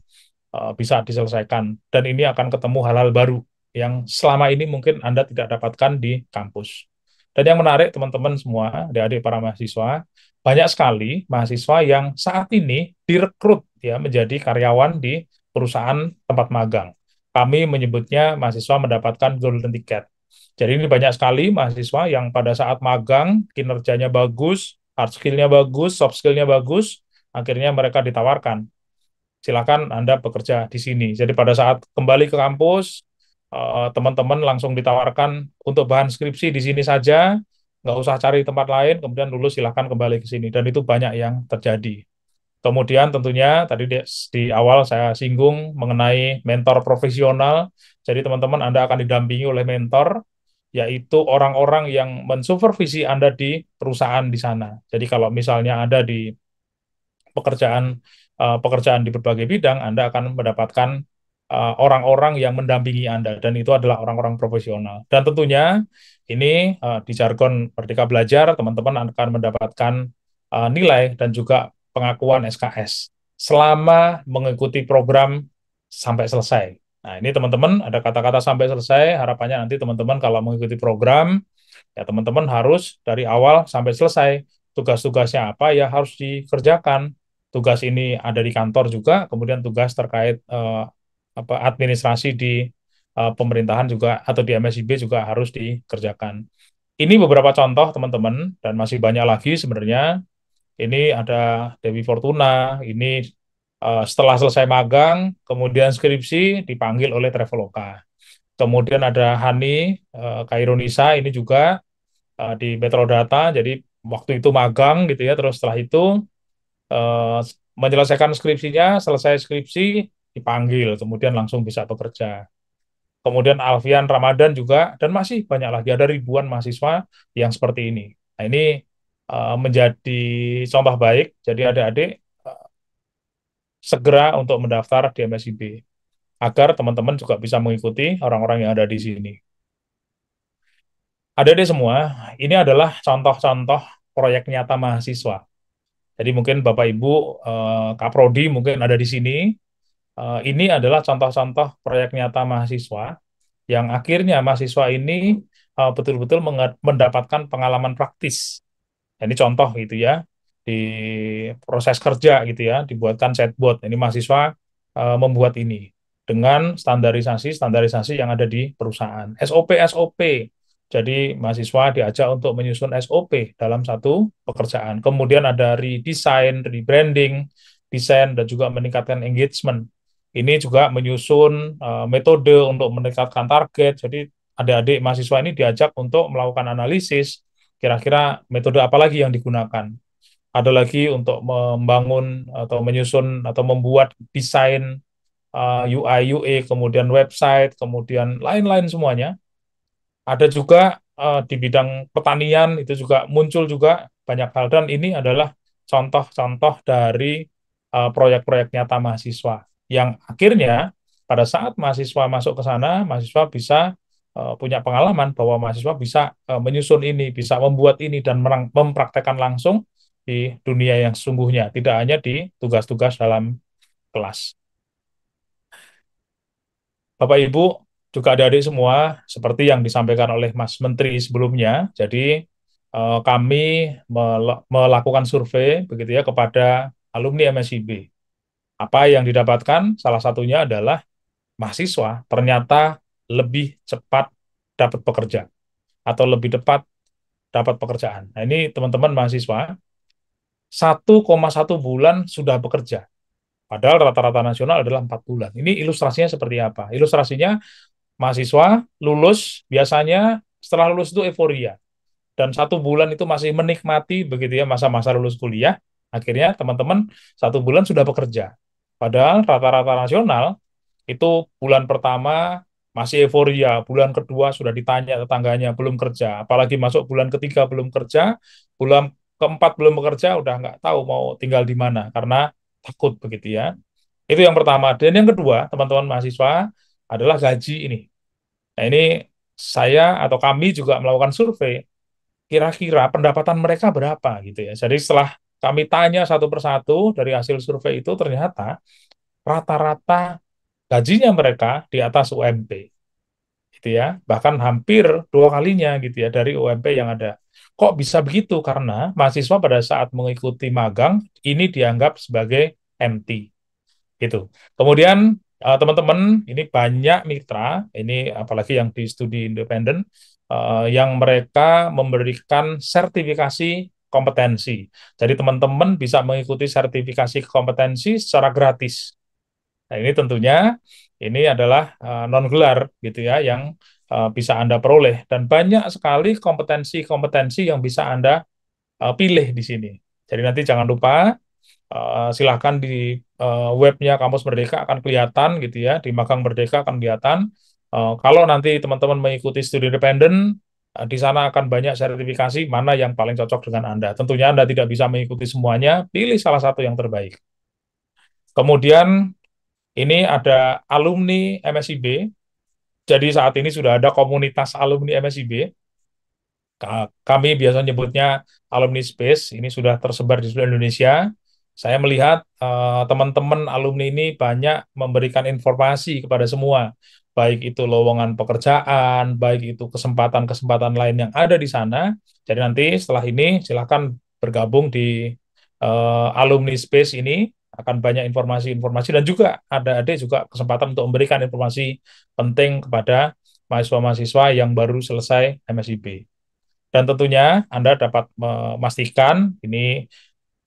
eh, bisa diselesaikan dan ini akan ketemu hal-hal baru yang selama ini mungkin Anda tidak dapatkan di kampus. Dan yang menarik teman-teman semua, adik-adik para mahasiswa, banyak sekali mahasiswa yang saat ini direkrut ya menjadi karyawan di perusahaan tempat magang. Kami menyebutnya mahasiswa mendapatkan golden ticket jadi ini banyak sekali mahasiswa yang pada saat magang kinerjanya bagus, hard skill-nya bagus, soft skill-nya bagus, akhirnya mereka ditawarkan. Silakan Anda bekerja di sini. Jadi pada saat kembali ke kampus, eh, teman-teman langsung ditawarkan untuk bahan skripsi di sini saja, nggak usah cari tempat lain, kemudian lulus silakan kembali ke sini. Dan itu banyak yang terjadi. Kemudian tentunya tadi di, di awal saya singgung mengenai mentor profesional. Jadi teman-teman Anda akan didampingi oleh mentor yaitu orang-orang yang mensupervisi Anda di perusahaan di sana. Jadi kalau misalnya Anda di pekerjaan uh, pekerjaan di berbagai bidang, Anda akan mendapatkan eh, orang-orang uh, yang mendampingi Anda dan itu adalah orang-orang profesional. Dan tentunya ini uh, di jargon Merdeka Belajar teman-teman akan mendapatkan nilai dan juga pengakuan SKS selama mengikuti program sampai selesai. Nah, ini teman-teman ada kata-kata sampai selesai, harapannya nanti teman-teman kalau mengikuti program ya teman-teman harus dari awal sampai selesai. Tugas-tugasnya apa ya harus dikerjakan. Tugas ini ada di kantor juga, kemudian tugas terkait eh, apa administrasi di eh, pemerintahan juga atau di MSIB juga harus dikerjakan. Ini beberapa contoh teman-teman dan masih banyak lagi sebenarnya ini ada Dewi Fortuna, ini uh, setelah selesai magang, kemudian skripsi dipanggil oleh Traveloka. Kemudian ada Hani uh, Kaironisa, ini juga uh, di Metrodata, jadi waktu itu magang gitu ya, terus setelah itu uh, menyelesaikan skripsinya, selesai skripsi dipanggil, kemudian langsung bisa bekerja. Kemudian Alfian Ramadan juga, dan masih banyak lagi, ada ribuan mahasiswa yang seperti ini. Nah ini Eh, menjadi contoh baik. Jadi adik-adik eh, segera untuk mendaftar di MSIB agar teman-teman juga bisa mengikuti orang-orang yang ada di sini. Ada deh semua, ini adalah contoh-contoh proyek nyata mahasiswa. Jadi mungkin Bapak Ibu eh, Kak Prodi mungkin ada di sini. ini adalah contoh-contoh proyek nyata mahasiswa yang akhirnya mahasiswa ini betul-betul mendapatkan pengalaman praktis Nah, ini contoh gitu ya di proses kerja gitu ya dibuatkan chatbot ini mahasiswa e, membuat ini dengan standarisasi standarisasi yang ada di perusahaan SOP SOP jadi mahasiswa diajak untuk menyusun SOP dalam satu pekerjaan kemudian ada redesign rebranding desain dan juga meningkatkan engagement ini juga menyusun e, metode untuk meningkatkan target jadi adik-adik mahasiswa ini diajak untuk melakukan analisis kira-kira metode apa lagi yang digunakan? Ada lagi untuk membangun atau menyusun atau membuat desain uh, UI UX, kemudian website, kemudian lain-lain semuanya. Ada juga uh, di bidang pertanian itu juga muncul juga banyak hal dan ini adalah contoh-contoh dari uh, proyek-proyek nyata mahasiswa yang akhirnya pada saat mahasiswa masuk ke sana, mahasiswa bisa Eh, punya pengalaman bahwa mahasiswa bisa eh, menyusun ini, bisa membuat ini dan mempraktekkan langsung di dunia yang sungguhnya, tidak hanya di tugas-tugas dalam kelas. Bapak Ibu, juga adik-adik semua, seperti yang disampaikan oleh Mas Menteri sebelumnya, jadi eh, kami melakukan survei begitu ya kepada alumni MSIB. Apa yang didapatkan? Salah satunya adalah mahasiswa ternyata lebih cepat dapat pekerja atau lebih cepat dapat pekerjaan. Nah, ini teman-teman mahasiswa 1,1 bulan sudah bekerja. Padahal rata-rata nasional adalah 4 bulan. Ini ilustrasinya seperti apa? Ilustrasinya mahasiswa lulus biasanya setelah lulus itu euforia. Dan satu bulan itu masih menikmati begitu ya masa-masa lulus kuliah. Akhirnya teman-teman satu bulan sudah bekerja. Padahal rata-rata nasional itu bulan pertama masih euforia, bulan kedua sudah ditanya tetangganya belum kerja, apalagi masuk bulan ketiga belum kerja, bulan keempat belum bekerja udah nggak tahu mau tinggal di mana karena takut begitu ya. Itu yang pertama. Dan yang kedua, teman-teman mahasiswa adalah gaji ini. Nah, ini saya atau kami juga melakukan survei kira-kira pendapatan mereka berapa gitu ya. Jadi setelah kami tanya satu persatu dari hasil survei itu ternyata rata-rata gajinya mereka di atas UMP gitu ya bahkan hampir dua kalinya gitu ya dari UMP yang ada kok bisa begitu karena mahasiswa pada saat mengikuti magang ini dianggap sebagai MT gitu kemudian eh, teman-teman ini banyak mitra ini apalagi yang di studi independen uh, yang mereka memberikan sertifikasi kompetensi jadi teman-teman bisa mengikuti sertifikasi kompetensi secara gratis Nah, ini tentunya ini adalah uh, non gelar gitu ya yang uh, bisa Anda peroleh dan banyak sekali kompetensi-kompetensi yang bisa Anda uh, pilih di sini. Jadi nanti jangan lupa uh, silahkan di uh, webnya Kampus Merdeka akan kelihatan gitu ya, di Magang Merdeka akan kelihatan. Uh, kalau nanti teman-teman mengikuti studi independen di sana akan banyak sertifikasi mana yang paling cocok dengan Anda. Tentunya Anda tidak bisa mengikuti semuanya, pilih salah satu yang terbaik. Kemudian ini ada alumni MSIB. Jadi saat ini sudah ada komunitas alumni MSIB. Kami biasa nyebutnya alumni space. Ini sudah tersebar di seluruh Indonesia. Saya melihat eh, teman-teman uh, alumni ini banyak memberikan informasi kepada semua, baik itu lowongan pekerjaan, baik itu kesempatan-kesempatan lain yang ada di sana. Jadi nanti setelah ini silahkan bergabung di uh, alumni space ini akan banyak informasi-informasi dan juga ada adik juga kesempatan untuk memberikan informasi penting kepada mahasiswa-mahasiswa yang baru selesai MSIB. Dan tentunya Anda dapat memastikan ini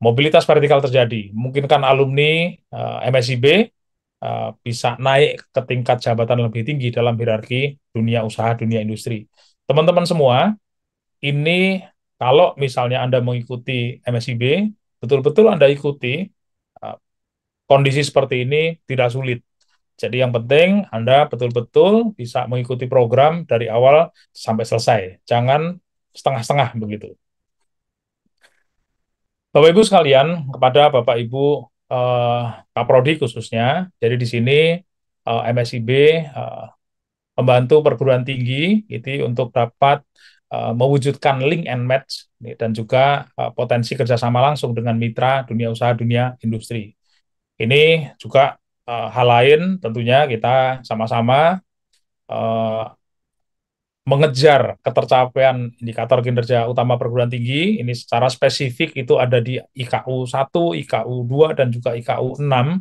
mobilitas vertikal terjadi. Mungkinkan alumni uh, eh, MSIB uh, eh, bisa naik ke tingkat jabatan lebih tinggi dalam hierarki dunia usaha, dunia industri. Teman-teman semua, ini kalau misalnya Anda mengikuti MSIB, betul-betul Anda ikuti kondisi seperti ini tidak sulit. Jadi yang penting Anda betul-betul bisa mengikuti program dari awal sampai selesai. Jangan setengah-setengah begitu. Bapak Ibu sekalian, kepada Bapak Ibu eh, Kaprodi khususnya, jadi di sini eh, MSIB eh, membantu perguruan tinggi itu ya, untuk dapat eh, mewujudkan link and match dan juga eh, potensi kerjasama langsung dengan mitra dunia usaha dunia industri ini juga uh, hal lain tentunya kita sama-sama uh, mengejar ketercapaian indikator kinerja utama perguruan tinggi ini secara spesifik itu ada di IKU 1, IKU 2 dan juga IKU 6.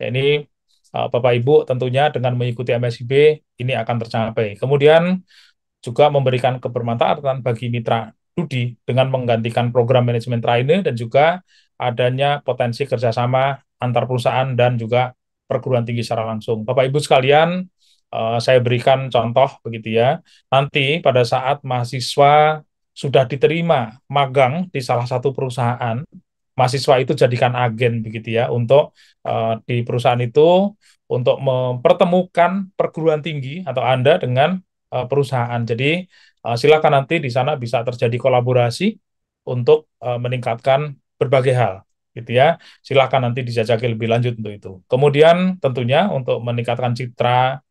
Ya ini uh, Bapak Ibu tentunya dengan mengikuti MSIB ini akan tercapai. Kemudian juga memberikan kebermanfaatan bagi mitra studi dengan menggantikan program manajemen trainee dan juga adanya potensi kerjasama antar perusahaan dan juga perguruan tinggi secara langsung. Bapak Ibu sekalian, uh, saya berikan contoh begitu ya. Nanti pada saat mahasiswa sudah diterima magang di salah satu perusahaan, mahasiswa itu jadikan agen begitu ya untuk uh, di perusahaan itu untuk mempertemukan perguruan tinggi atau Anda dengan uh, perusahaan. Jadi uh, silakan nanti di sana bisa terjadi kolaborasi untuk uh, meningkatkan berbagai hal gitu ya. Silahkan nanti dijajaki lebih lanjut untuk itu. Kemudian tentunya untuk meningkatkan citra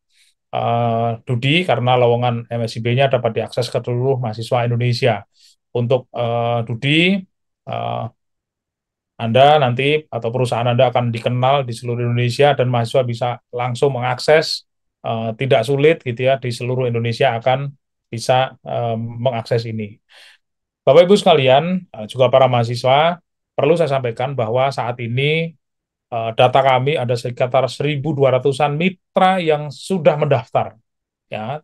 uh, Dudi karena lowongan MSIB-nya dapat diakses ke seluruh mahasiswa Indonesia. Untuk uh, Dudi uh, anda nanti atau perusahaan Anda akan dikenal di seluruh Indonesia dan mahasiswa bisa langsung mengakses uh, tidak sulit gitu ya di seluruh Indonesia akan bisa um, mengakses ini. Bapak Ibu sekalian, juga para mahasiswa, perlu saya sampaikan bahwa saat ini uh, data kami ada sekitar 1.200-an mitra yang sudah mendaftar, ya,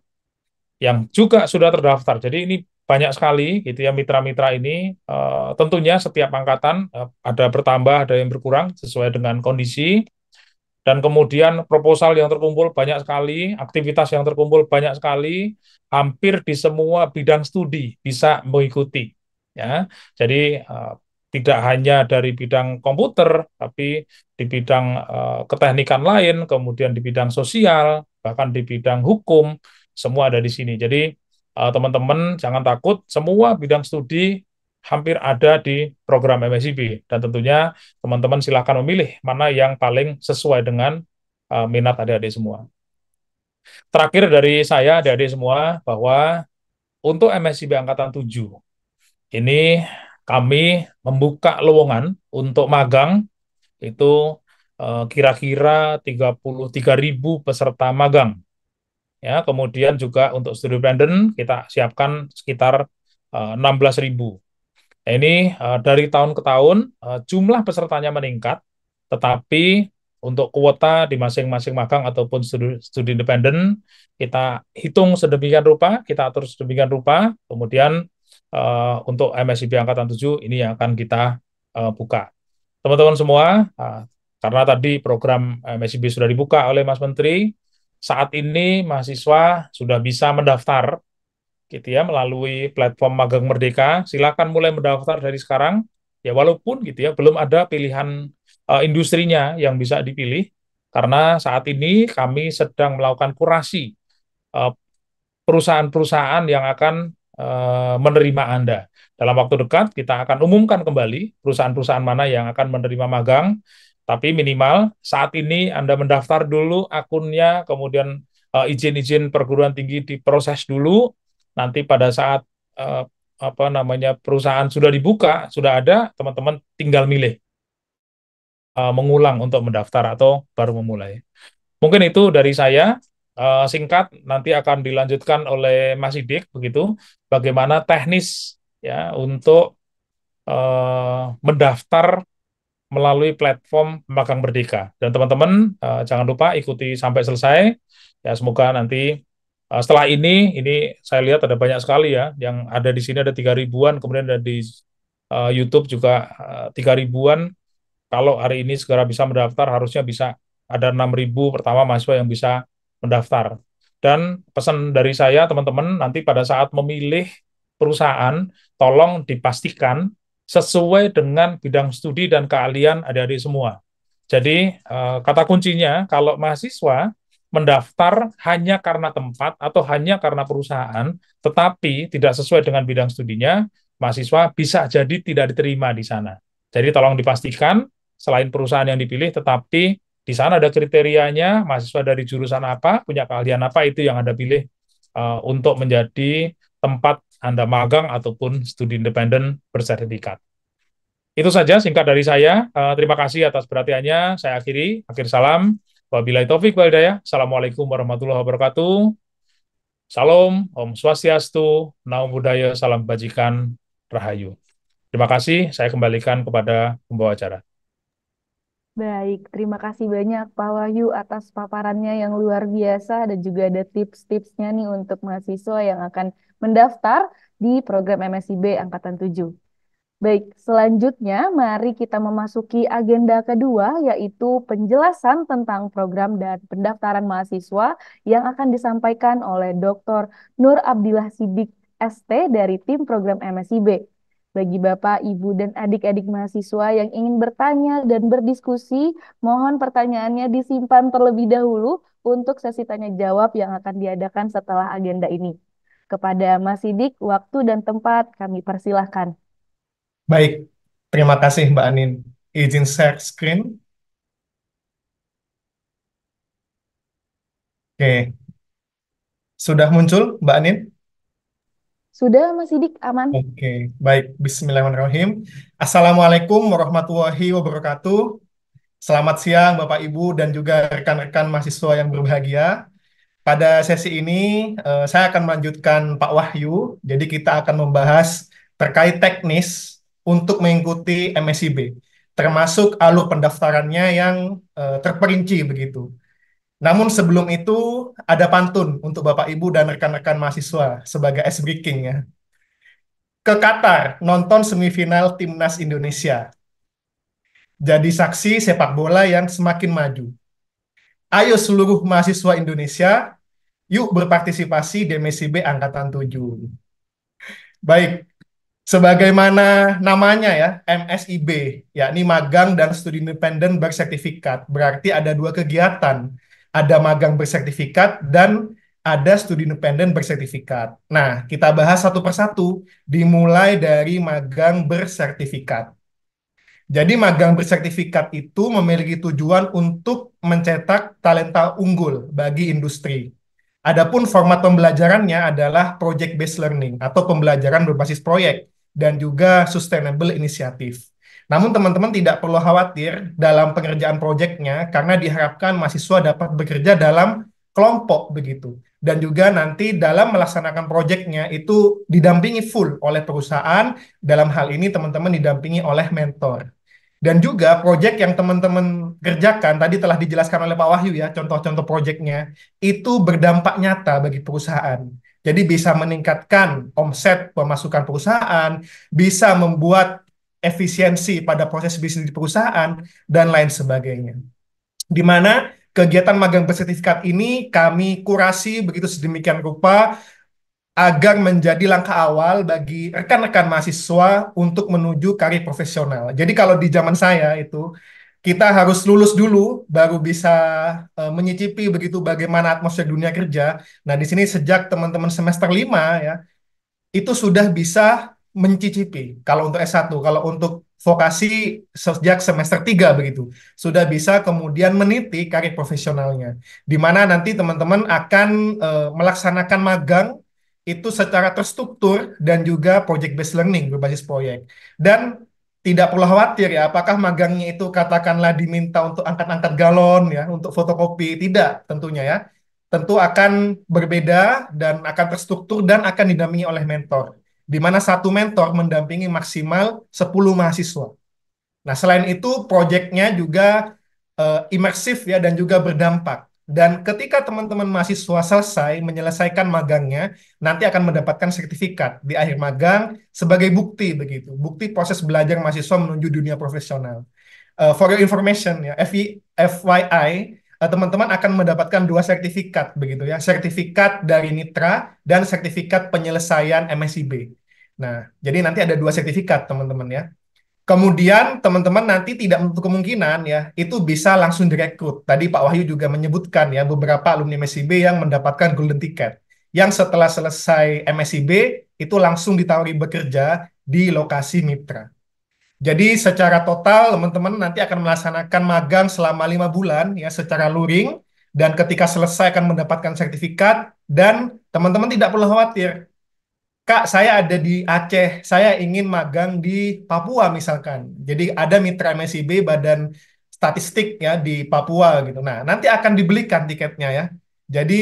yang juga sudah terdaftar. Jadi ini banyak sekali gitu ya mitra-mitra ini. Uh, tentunya setiap angkatan uh, ada bertambah, ada yang berkurang sesuai dengan kondisi. Dan kemudian proposal yang terkumpul banyak sekali, aktivitas yang terkumpul banyak sekali, hampir di semua bidang studi bisa mengikuti. Ya, jadi tidak hanya dari bidang komputer, tapi di bidang uh, keteknikan lain, kemudian di bidang sosial, bahkan di bidang hukum, semua ada di sini. Jadi uh, teman-teman jangan takut, semua bidang studi hampir ada di program MSCB. Dan tentunya teman-teman silakan memilih mana yang paling sesuai dengan uh, minat adik-adik semua. Terakhir dari saya, adik-adik semua, bahwa untuk MSCB Angkatan 7, ini kami membuka lowongan untuk magang itu eh, kira-kira uh, kira 33.000 peserta magang. Ya, kemudian juga untuk studi independen kita siapkan sekitar eh, 16.000. Nah, ini uh, dari tahun ke tahun uh, jumlah pesertanya meningkat, tetapi untuk kuota di masing-masing magang ataupun studi, studi independen kita hitung sedemikian rupa, kita atur sedemikian rupa, kemudian Eh, untuk MSCB Angkatan 7 ini yang akan kita uh, buka. Teman-teman semua, uh, karena tadi program MSCB sudah dibuka oleh Mas Menteri, saat ini mahasiswa sudah bisa mendaftar gitu ya melalui platform Magang Merdeka. Silakan mulai mendaftar dari sekarang. Ya walaupun gitu ya belum ada pilihan uh, industrinya yang bisa dipilih karena saat ini kami sedang melakukan kurasi perusahaan-perusahaan yang akan Eh, menerima Anda. Dalam waktu dekat kita akan umumkan kembali perusahaan-perusahaan mana yang akan menerima magang, tapi minimal saat ini Anda mendaftar dulu akunnya, kemudian uh, izin-izin perguruan tinggi diproses dulu. Nanti pada saat uh, apa namanya perusahaan sudah dibuka, sudah ada, teman-teman tinggal milih uh, mengulang untuk mendaftar atau baru memulai. Mungkin itu dari saya uh, singkat nanti akan dilanjutkan oleh Mas Idik begitu bagaimana teknis ya untuk uh, mendaftar melalui platform Pemagang Merdeka. Dan teman-teman uh, jangan lupa ikuti sampai selesai. Ya semoga nanti uh, setelah ini ini saya lihat ada banyak sekali ya yang ada di sini ada tiga ribuan kemudian ada di uh, YouTube juga tiga uh, ribuan. Kalau hari ini segera bisa mendaftar harusnya bisa ada enam ribu pertama mahasiswa yang bisa mendaftar. Dan pesan dari saya, teman-teman, nanti pada saat memilih perusahaan, tolong dipastikan sesuai dengan bidang studi dan keahlian adik-adik semua. Jadi, eh, kata kuncinya, kalau mahasiswa mendaftar hanya karena tempat atau hanya karena perusahaan, tetapi tidak sesuai dengan bidang studinya, mahasiswa bisa jadi tidak diterima di sana. Jadi tolong dipastikan selain perusahaan yang dipilih, tetapi di sana ada kriterianya, mahasiswa dari jurusan apa, punya keahlian apa, itu yang Anda pilih uh, untuk menjadi tempat Anda magang ataupun studi independen bersertifikat. Itu saja singkat dari saya. Uh, terima kasih atas perhatiannya. Saya akhiri. Akhir salam. wabilai taufik Waldaya. Assalamualaikum warahmatullahi wabarakatuh. Salam, Om Swastiastu, Naum Budaya, Salam Bajikan, Rahayu. Terima kasih, saya kembalikan kepada pembawa acara. Baik, terima kasih banyak Pak Wahyu atas paparannya yang luar biasa dan juga ada tips-tipsnya nih untuk mahasiswa yang akan mendaftar di program MSIB Angkatan 7. Baik, selanjutnya mari kita memasuki agenda kedua yaitu penjelasan tentang program dan pendaftaran mahasiswa yang akan disampaikan oleh Dr. Nur Abdillah Sidik ST dari tim program MSIB. Bagi Bapak, Ibu, dan adik-adik mahasiswa yang ingin bertanya dan berdiskusi, mohon pertanyaannya disimpan terlebih dahulu untuk sesi tanya jawab yang akan diadakan setelah agenda ini. Kepada Mas Sidik, waktu dan tempat kami persilahkan. Baik, terima kasih Mbak Anin. Izin share screen. Oke, sudah muncul Mbak Anin? Sudah, Mas Sidik, aman? Oke, okay. baik. Bismillahirrahmanirrahim. Assalamualaikum warahmatullahi wabarakatuh. Selamat siang Bapak Ibu dan juga rekan-rekan mahasiswa yang berbahagia. Pada sesi ini uh, saya akan melanjutkan Pak Wahyu. Jadi kita akan membahas terkait teknis untuk mengikuti MSIB, termasuk alur pendaftarannya yang uh, terperinci begitu. Namun sebelum itu ada pantun untuk Bapak Ibu dan rekan-rekan mahasiswa sebagai ice breaking ya. Ke Qatar nonton semifinal Timnas Indonesia. Jadi saksi sepak bola yang semakin maju. Ayo seluruh mahasiswa Indonesia, yuk berpartisipasi di MSIB Angkatan 7. Baik, sebagaimana namanya ya, MSIB, yakni Magang dan Studi Independen Bersertifikat. Berarti ada dua kegiatan, ada magang bersertifikat dan ada studi independen bersertifikat. Nah, kita bahas satu persatu, dimulai dari magang bersertifikat. Jadi magang bersertifikat itu memiliki tujuan untuk mencetak talenta unggul bagi industri. Adapun format pembelajarannya adalah project based learning atau pembelajaran berbasis proyek dan juga sustainable initiative. Namun teman-teman tidak perlu khawatir dalam pengerjaan proyeknya karena diharapkan mahasiswa dapat bekerja dalam kelompok begitu. Dan juga nanti dalam melaksanakan proyeknya itu didampingi full oleh perusahaan. Dalam hal ini teman-teman didampingi oleh mentor. Dan juga proyek yang teman-teman kerjakan, tadi telah dijelaskan oleh Pak Wahyu ya, contoh-contoh proyeknya, itu berdampak nyata bagi perusahaan. Jadi bisa meningkatkan omset pemasukan perusahaan, bisa membuat efisiensi pada proses bisnis di perusahaan, dan lain sebagainya. Di mana kegiatan magang bersertifikat ini kami kurasi begitu sedemikian rupa agar menjadi langkah awal bagi rekan-rekan mahasiswa untuk menuju karir profesional. Jadi kalau di zaman saya itu kita harus lulus dulu baru bisa uh, menyicipi begitu bagaimana atmosfer dunia kerja. Nah, di sini sejak teman-teman semester 5 ya itu sudah bisa mencicipi kalau untuk S1 kalau untuk vokasi sejak semester 3 begitu sudah bisa kemudian meniti karir profesionalnya di mana nanti teman-teman akan e, melaksanakan magang itu secara terstruktur dan juga project based learning berbasis proyek dan tidak perlu khawatir ya apakah magangnya itu katakanlah diminta untuk angkat-angkat galon ya untuk fotokopi tidak tentunya ya tentu akan berbeda dan akan terstruktur dan akan didampingi oleh mentor di mana satu mentor mendampingi maksimal 10 mahasiswa. Nah, selain itu proyeknya juga uh, imersif ya dan juga berdampak. Dan ketika teman-teman mahasiswa selesai menyelesaikan magangnya, nanti akan mendapatkan sertifikat di akhir magang sebagai bukti begitu, bukti proses belajar mahasiswa menuju dunia profesional. Uh, for your information ya, FYI, Nah, teman-teman akan mendapatkan dua sertifikat begitu ya, sertifikat dari Nitra dan sertifikat penyelesaian MSIB. Nah, jadi nanti ada dua sertifikat teman-teman ya. Kemudian teman-teman nanti tidak menutup kemungkinan ya, itu bisa langsung direkrut. Tadi Pak Wahyu juga menyebutkan ya beberapa alumni MSIB yang mendapatkan golden ticket. Yang setelah selesai MSIB itu langsung ditawari bekerja di lokasi mitra. Jadi secara total teman-teman nanti akan melaksanakan magang selama lima bulan ya secara luring dan ketika selesai akan mendapatkan sertifikat dan teman-teman tidak perlu khawatir. Kak, saya ada di Aceh, saya ingin magang di Papua misalkan. Jadi ada mitra MSIB Badan Statistik ya di Papua gitu. Nah, nanti akan dibelikan tiketnya ya. Jadi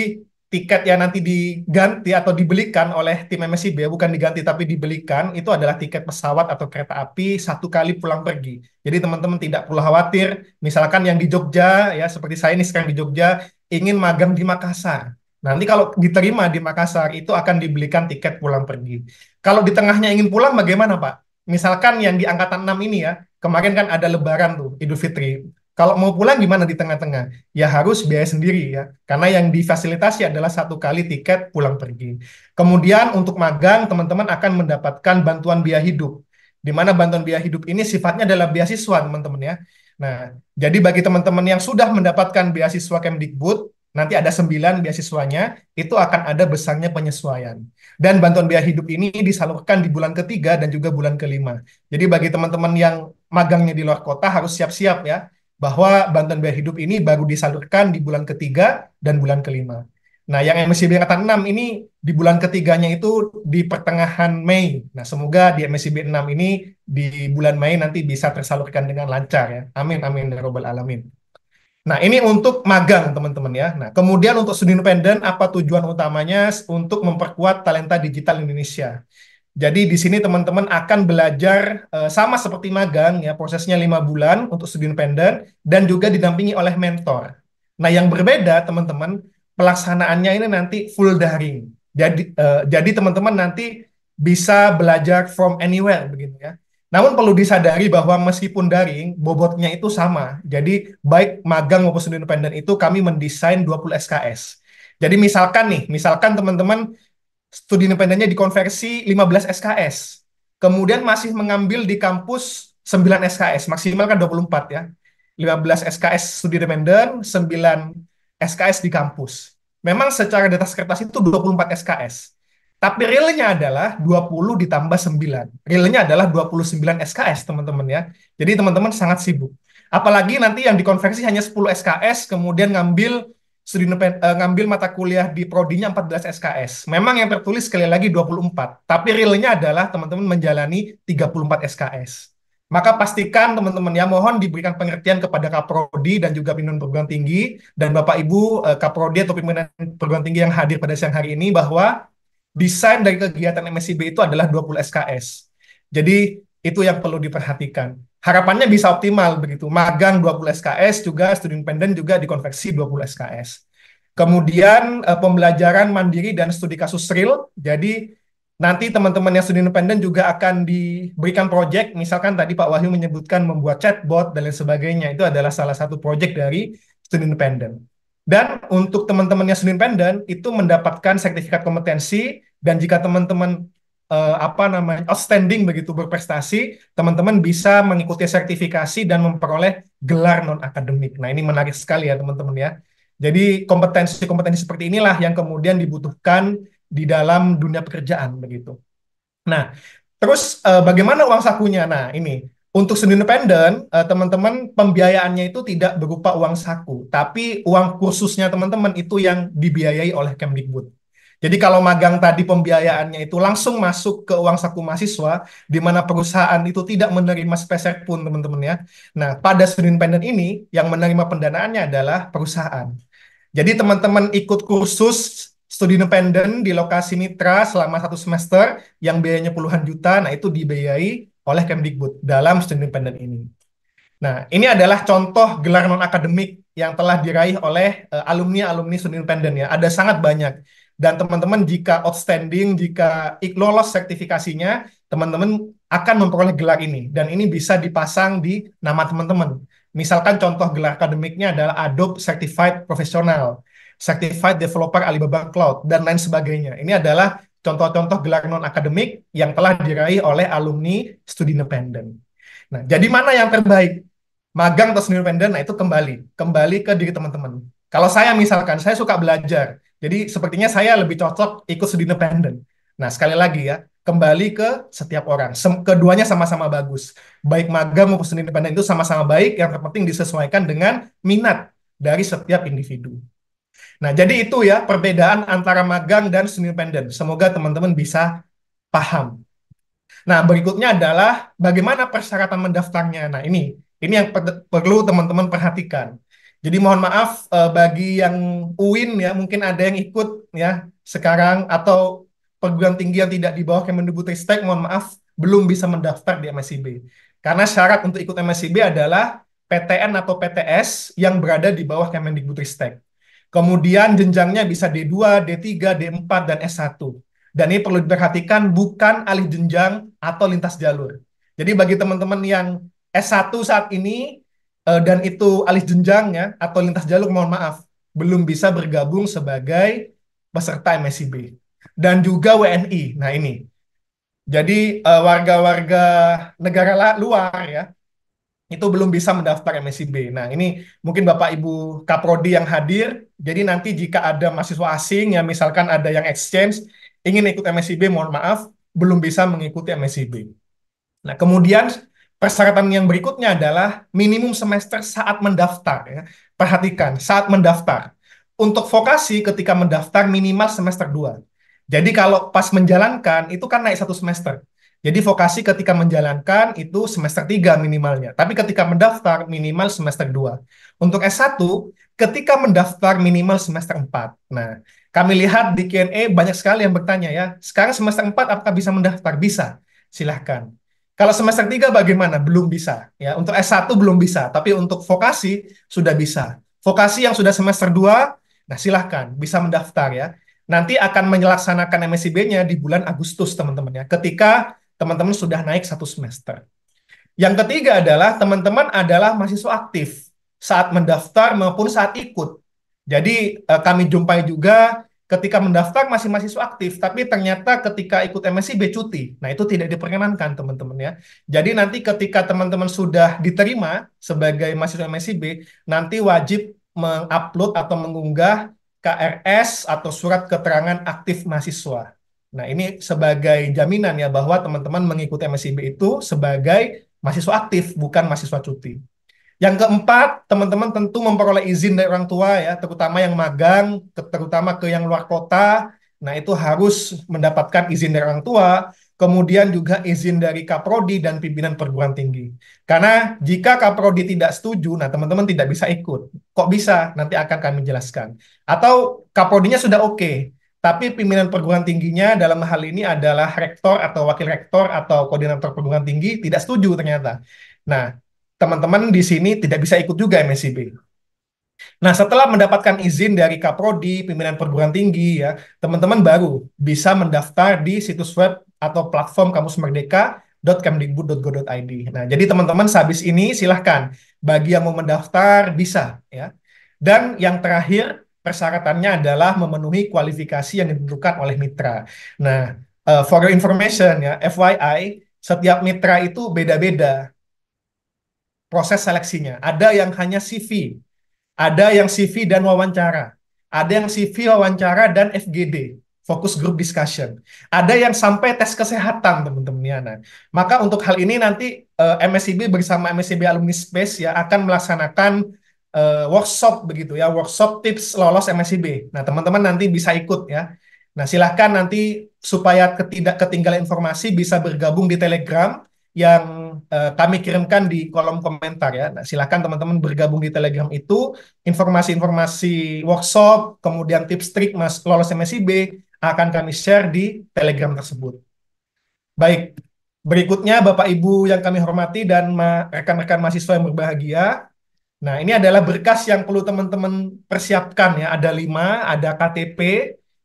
tiket yang nanti diganti atau dibelikan oleh tim MSIB ya, bukan diganti tapi dibelikan itu adalah tiket pesawat atau kereta api satu kali pulang pergi. Jadi teman-teman tidak perlu khawatir. Misalkan yang di Jogja ya seperti saya ini sekarang di Jogja ingin magang di Makassar. Nanti kalau diterima di Makassar itu akan dibelikan tiket pulang pergi. Kalau di tengahnya ingin pulang bagaimana Pak? Misalkan yang di angkatan 6 ini ya, kemarin kan ada lebaran tuh Idul Fitri. Kalau mau pulang gimana di tengah-tengah? Ya harus biaya sendiri ya, karena yang difasilitasi adalah satu kali tiket pulang pergi. Kemudian untuk magang, teman-teman akan mendapatkan bantuan biaya hidup. Di mana bantuan biaya hidup ini sifatnya adalah beasiswa, teman-teman ya. Nah, jadi bagi teman-teman yang sudah mendapatkan beasiswa Kemdikbud, nanti ada sembilan beasiswanya, itu akan ada besarnya penyesuaian. Dan bantuan biaya hidup ini disalurkan di bulan ketiga dan juga bulan kelima. Jadi bagi teman-teman yang magangnya di luar kota harus siap-siap ya bahwa bantuan biaya hidup ini baru disalurkan di bulan ketiga dan bulan kelima. Nah, yang MSCB Angkatan 6 ini di bulan ketiganya itu di pertengahan Mei. Nah, semoga di MSCB 6 ini di bulan Mei nanti bisa tersalurkan dengan lancar ya. Amin, amin, ya robbal alamin. Nah, ini untuk magang, teman-teman ya. Nah, kemudian untuk studi independen, apa tujuan utamanya untuk memperkuat talenta digital Indonesia? Jadi di sini teman-teman akan belajar uh, sama seperti magang ya prosesnya lima bulan untuk studi independen dan juga didampingi oleh mentor. Nah yang berbeda teman-teman pelaksanaannya ini nanti full daring. Jadi uh, jadi teman-teman nanti bisa belajar from anywhere begitu ya. Namun perlu disadari bahwa meskipun daring bobotnya itu sama. Jadi baik magang maupun studi independen itu kami mendesain 20 SKS. Jadi misalkan nih, misalkan teman-teman studi independennya dikonversi 15 SKS. Kemudian masih mengambil di kampus 9 SKS, maksimal kan 24 ya. 15 SKS studi independen, 9 SKS di kampus. Memang secara data kertas itu 24 SKS. Tapi realnya adalah 20 ditambah 9. Realnya adalah 29 SKS, teman-teman ya. Jadi teman-teman sangat sibuk. Apalagi nanti yang dikonversi hanya 10 SKS, kemudian ngambil studi uh, eh, ngambil mata kuliah di prodinya 14 SKS. Memang yang tertulis sekali lagi 24, tapi realnya adalah teman-teman menjalani 34 SKS. Maka pastikan teman-teman ya mohon diberikan pengertian kepada Kaprodi dan juga pimpinan perguruan tinggi dan Bapak Ibu uh, eh, Kaprodi atau pimpinan perguruan tinggi yang hadir pada siang hari ini bahwa desain dari kegiatan MSIB itu adalah 20 SKS. Jadi itu yang perlu diperhatikan harapannya bisa optimal begitu. Magang 20 SKS juga studi independen juga dikonveksi 20 SKS. Kemudian uh, pembelajaran mandiri dan studi kasus real. Jadi nanti teman-teman yang studi independen juga akan diberikan proyek. Misalkan tadi Pak Wahyu menyebutkan membuat chatbot dan lain sebagainya. Itu adalah salah satu proyek dari studi independen. Dan untuk teman-teman yang studi independen itu mendapatkan sertifikat kompetensi dan jika teman-teman uh, apa namanya outstanding begitu berprestasi, teman-teman bisa mengikuti sertifikasi dan memperoleh gelar non akademik. Nah ini menarik sekali ya teman-teman ya. Jadi kompetensi-kompetensi seperti inilah yang kemudian dibutuhkan di dalam dunia pekerjaan begitu. Nah terus uh, bagaimana uang sakunya? Nah ini untuk seni independen eh, teman-teman pembiayaannya itu tidak berupa uang saku, tapi uang kursusnya teman-teman itu yang dibiayai oleh Kemdikbud. Jadi kalau magang tadi pembiayaannya itu langsung masuk ke uang saku mahasiswa, di mana perusahaan itu tidak menerima speser pun teman-teman ya. Nah pada student pendant ini yang menerima pendanaannya adalah perusahaan. Jadi teman-teman ikut kursus studi independen di lokasi mitra selama satu semester yang biayanya puluhan juta, nah itu dibiayai oleh Kemdikbud dalam studi independen ini. Nah, ini adalah contoh gelar non akademik yang telah diraih oleh eh, alumni-alumni uh, student independen ya. Ada sangat banyak dan teman-teman jika outstanding, jika lolos sertifikasinya, teman-teman akan memperoleh gelar ini. Dan ini bisa dipasang di nama teman-teman. Misalkan contoh gelar akademiknya adalah Adobe Certified Professional, Certified Developer Alibaba Cloud, dan lain sebagainya. Ini adalah contoh-contoh gelar non-akademik yang telah diraih oleh alumni studi independen. Nah, jadi mana yang terbaik? Magang atau studi independen? Nah, itu kembali. Kembali ke diri teman-teman. Kalau saya misalkan, saya suka belajar jadi sepertinya saya lebih cocok ikut studi independen. Nah, sekali lagi ya, kembali ke setiap orang. Sem keduanya sama-sama bagus. Baik magang maupun studi independen itu sama-sama baik, yang terpenting disesuaikan dengan minat dari setiap individu. Nah, jadi itu ya perbedaan antara magang dan studi independen. Semoga teman-teman bisa paham. Nah, berikutnya adalah bagaimana persyaratan mendaftarnya. Nah, ini ini yang per perlu teman-teman perhatikan. Jadi mohon maaf uh, bagi yang UIN ya mungkin ada yang ikut ya sekarang atau perguruan tinggi yang tidak di bawah Kemendikbudristek mohon maaf belum bisa mendaftar di MSIB. Karena syarat untuk ikut MSIB adalah PTN atau PTS yang berada di bawah Kemendikbudristek. Kemudian jenjangnya bisa D2, D3, D4 dan S1. Dan ini perlu diperhatikan bukan alih jenjang atau lintas jalur. Jadi bagi teman-teman yang S1 saat ini Eh, dan itu alis jenjangnya atau lintas jalur mohon maaf belum bisa bergabung sebagai peserta MSIB dan juga WNI. Nah ini jadi eh, warga-warga e, negara luar ya itu belum bisa mendaftar MSIB. Nah, ini mungkin Bapak Ibu Kaprodi yang hadir. Jadi nanti jika ada mahasiswa asing ya misalkan ada yang exchange ingin ikut MSIB, mohon maaf, belum bisa mengikuti MSIB. Nah, kemudian Persyaratan yang berikutnya adalah minimum semester saat mendaftar. Ya. Perhatikan, saat mendaftar. Untuk vokasi ketika mendaftar minimal semester 2. Jadi kalau pas menjalankan, itu kan naik satu semester. Jadi vokasi ketika menjalankan itu semester 3 minimalnya. Tapi ketika mendaftar minimal semester 2. Untuk S1 ketika mendaftar minimal semester 4. Nah, kami lihat di Q&A banyak sekali yang bertanya ya, sekarang semester 4 apakah bisa mendaftar? Bisa. Silahkan. Kalau semester 3 bagaimana? Belum bisa. Ya, untuk S1 belum bisa, tapi untuk vokasi sudah bisa. Vokasi yang sudah semester 2, nah silahkan bisa mendaftar ya. Nanti akan menyelaksanakan MSIB-nya di bulan Agustus, teman-teman ya. Ketika teman-teman sudah naik satu semester. Yang ketiga adalah teman-teman adalah mahasiswa aktif saat mendaftar maupun saat ikut. Jadi eh, kami jumpai juga ketika mendaftar masih mahasiswa aktif, tapi ternyata ketika ikut MSIB cuti. Nah, itu tidak diperkenankan, teman-teman ya. Jadi nanti ketika teman-teman sudah diterima sebagai mahasiswa MSIB, nanti wajib mengupload atau mengunggah KRS atau surat keterangan aktif mahasiswa. Nah, ini sebagai jaminan ya bahwa teman-teman mengikuti MSIB itu sebagai mahasiswa aktif, bukan mahasiswa cuti. Yang keempat, teman-teman tentu memperoleh izin dari orang tua ya, terutama yang magang, terutama ke yang luar kota. Nah, itu harus mendapatkan izin dari orang tua, kemudian juga izin dari Kaprodi dan pimpinan perguruan tinggi. Karena jika Kaprodi tidak setuju, nah teman-teman tidak bisa ikut. Kok bisa? Nanti akan kami jelaskan. Atau Kaprodinya sudah oke, okay, tapi pimpinan perguruan tingginya dalam hal ini adalah rektor atau wakil rektor atau koordinator perguruan tinggi tidak setuju ternyata. Nah, teman-teman di sini tidak bisa ikut juga MSCB. Nah, setelah mendapatkan izin dari Kaprodi, pimpinan perguruan tinggi ya, teman-teman baru bisa mendaftar di situs web atau platform Kamus Merdeka .kemdikbud.go.id. Nah, jadi teman-teman sehabis ini silahkan bagi yang mau mendaftar bisa ya. Dan yang terakhir persyaratannya adalah memenuhi kualifikasi yang ditentukan oleh mitra. Nah, uh, for your information ya, FYI, setiap mitra itu beda-beda proses seleksinya. Ada yang hanya CV, ada yang CV dan wawancara, ada yang CV wawancara dan FGD, fokus group discussion. Ada yang sampai tes kesehatan, teman-teman ya. Nah, maka untuk hal ini nanti uh, eh, MSIB bersama MSCB Alumni Space ya akan melaksanakan uh, workshop begitu ya, workshop tips lolos MSCB Nah, teman-teman nanti bisa ikut ya. Nah, silahkan nanti supaya ketidak ketinggalan informasi bisa bergabung di Telegram yang Eh, kami kirimkan di kolom komentar ya. Nah, silakan teman-teman bergabung di Telegram itu informasi-informasi workshop, kemudian tips trik mas lolos MSIB akan kami share di Telegram tersebut. Baik, berikutnya Bapak Ibu yang kami hormati dan rekan-rekan ma mahasiswa yang berbahagia, Nah, ini adalah berkas yang perlu teman-teman persiapkan ya. Ada lima, ada KTP,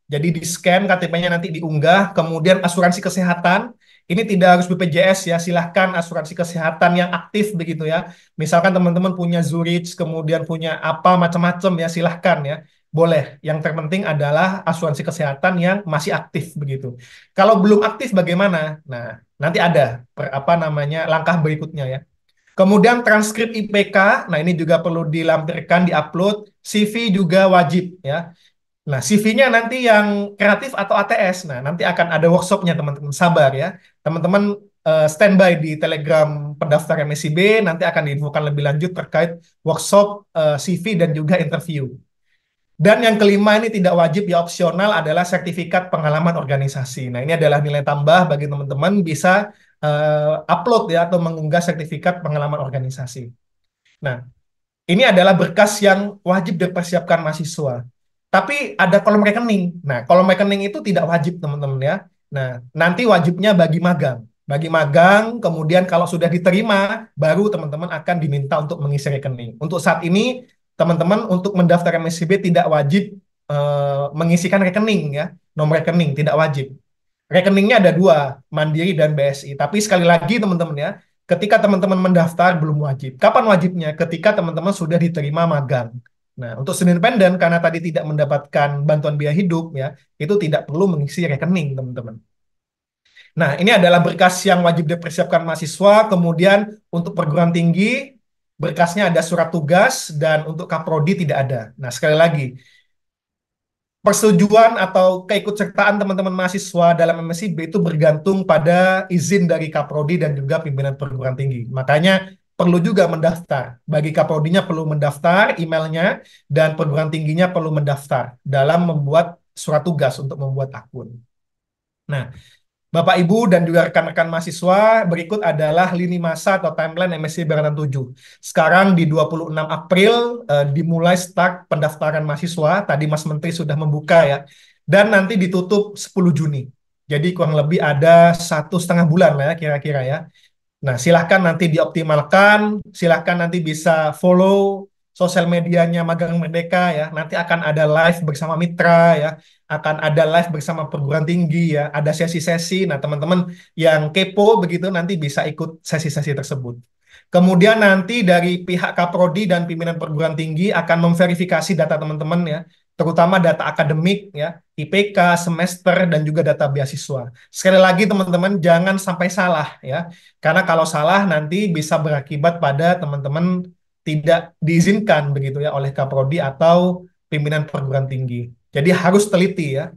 jadi di scan KTP-nya nanti diunggah, kemudian asuransi kesehatan ini tidak harus BPJS ya, silahkan asuransi kesehatan yang aktif begitu ya. Misalkan teman-teman punya Zurich, kemudian punya apa macam-macam ya, silahkan ya. Boleh. Yang terpenting adalah asuransi kesehatan yang masih aktif begitu. Kalau belum aktif bagaimana? Nah, nanti ada per, apa namanya langkah berikutnya ya. Kemudian transkrip IPK, nah ini juga perlu dilampirkan, diupload. CV juga wajib ya. Nah, CV-nya nanti yang kreatif atau ATS. Nah, nanti akan ada workshopnya, teman-teman. Sabar ya. Teman-teman uh, standby di Telegram pendaftar MSCB, Nanti akan diinfokan lebih lanjut terkait workshop uh, eh, CV dan juga interview. Dan yang kelima ini tidak wajib ya opsional adalah sertifikat pengalaman organisasi. Nah, ini adalah nilai tambah bagi teman-teman bisa uh, upload ya atau mengunggah sertifikat pengalaman organisasi. Nah, ini adalah berkas yang wajib dipersiapkan mahasiswa tapi ada kolom rekening. Nah, kolom rekening itu tidak wajib, teman-teman ya. Nah, nanti wajibnya bagi magang. Bagi magang, kemudian kalau sudah diterima, baru teman-teman akan diminta untuk mengisi rekening. Untuk saat ini, teman-teman untuk mendaftar MSCB tidak wajib uh, mengisikan rekening ya, nomor rekening tidak wajib. Rekeningnya ada dua, Mandiri dan BSI. Tapi sekali lagi teman-teman ya, ketika teman-teman mendaftar belum wajib. Kapan wajibnya? Ketika teman-teman sudah diterima magang. Nah, untuk student independen karena tadi tidak mendapatkan bantuan biaya hidup ya, itu tidak perlu mengisi rekening, teman-teman. Nah, ini adalah berkas yang wajib dipersiapkan mahasiswa, kemudian untuk perguruan tinggi berkasnya ada surat tugas dan untuk kaprodi tidak ada. Nah, sekali lagi persetujuan atau keikutsertaan teman-teman mahasiswa dalam MSIB itu bergantung pada izin dari kaprodi dan juga pimpinan perguruan tinggi. Makanya perlu juga mendaftar. Bagi kapodinya perlu mendaftar emailnya dan perguruan tingginya perlu mendaftar dalam membuat surat tugas untuk membuat akun. Nah, Bapak Ibu dan juga rekan-rekan mahasiswa, berikut adalah lini masa atau timeline MSc Baratan 7. Sekarang di 26 April eh, dimulai start pendaftaran mahasiswa, tadi Mas Menteri sudah membuka ya, dan nanti ditutup 10 Juni. Jadi kurang lebih ada satu setengah bulan lah ya kira-kira ya. Nah, silahkan nanti dioptimalkan, silahkan nanti bisa follow sosial medianya Magang Merdeka ya. Nanti akan ada live bersama mitra ya, akan ada live bersama perguruan tinggi ya, ada sesi-sesi. Nah, teman-teman yang kepo begitu nanti bisa ikut sesi-sesi tersebut. Kemudian nanti dari pihak Kaprodi dan pimpinan perguruan tinggi akan memverifikasi data teman-teman ya terutama data akademik ya, IPK, semester dan juga data beasiswa. Sekali lagi teman-teman jangan sampai salah ya. Karena kalau salah nanti bisa berakibat pada teman-teman tidak diizinkan begitu ya oleh Kaprodi atau pimpinan perguruan tinggi. Jadi harus teliti ya.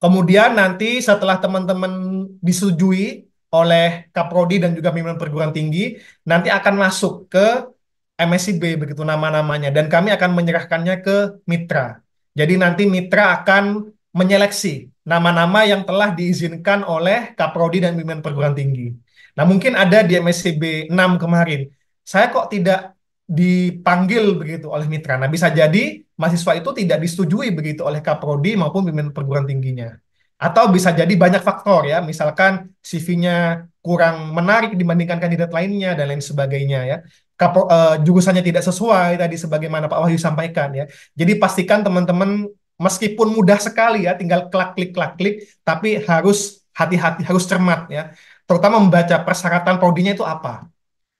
Kemudian nanti setelah teman-teman disetujui oleh Kaprodi dan juga pimpinan perguruan tinggi, nanti akan masuk ke MSIB begitu nama-namanya dan kami akan menyerahkannya ke mitra jadi nanti mitra akan menyeleksi nama-nama yang telah diizinkan oleh Kaprodi dan pimpinan perguruan tinggi. Nah, mungkin ada di MSCB 6 kemarin. Saya kok tidak dipanggil begitu oleh mitra. Nah, bisa jadi mahasiswa itu tidak disetujui begitu oleh Kaprodi maupun pimpinan perguruan tingginya. Atau bisa jadi banyak faktor ya, misalkan CV-nya kurang menarik dibandingkan kandidat lainnya dan lain sebagainya ya kapro, uh, eh, jurusannya tidak sesuai tadi sebagaimana Pak Wahyu sampaikan ya. Jadi pastikan teman-teman meskipun mudah sekali ya tinggal klik klik klik klik tapi harus hati-hati harus cermat ya. Terutama membaca persyaratan prodinya itu apa.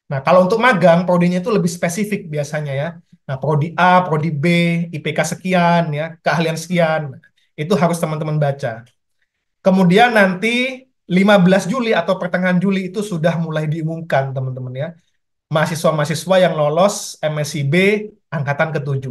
Nah, kalau untuk magang, prodinya itu lebih spesifik biasanya ya. Nah, prodi A, prodi B, IPK sekian ya, keahlian sekian. Itu harus teman-teman baca. Kemudian nanti 15 Juli atau pertengahan Juli itu sudah mulai diumumkan, teman-teman ya mahasiswa-mahasiswa yang lolos MSIB angkatan ke-7.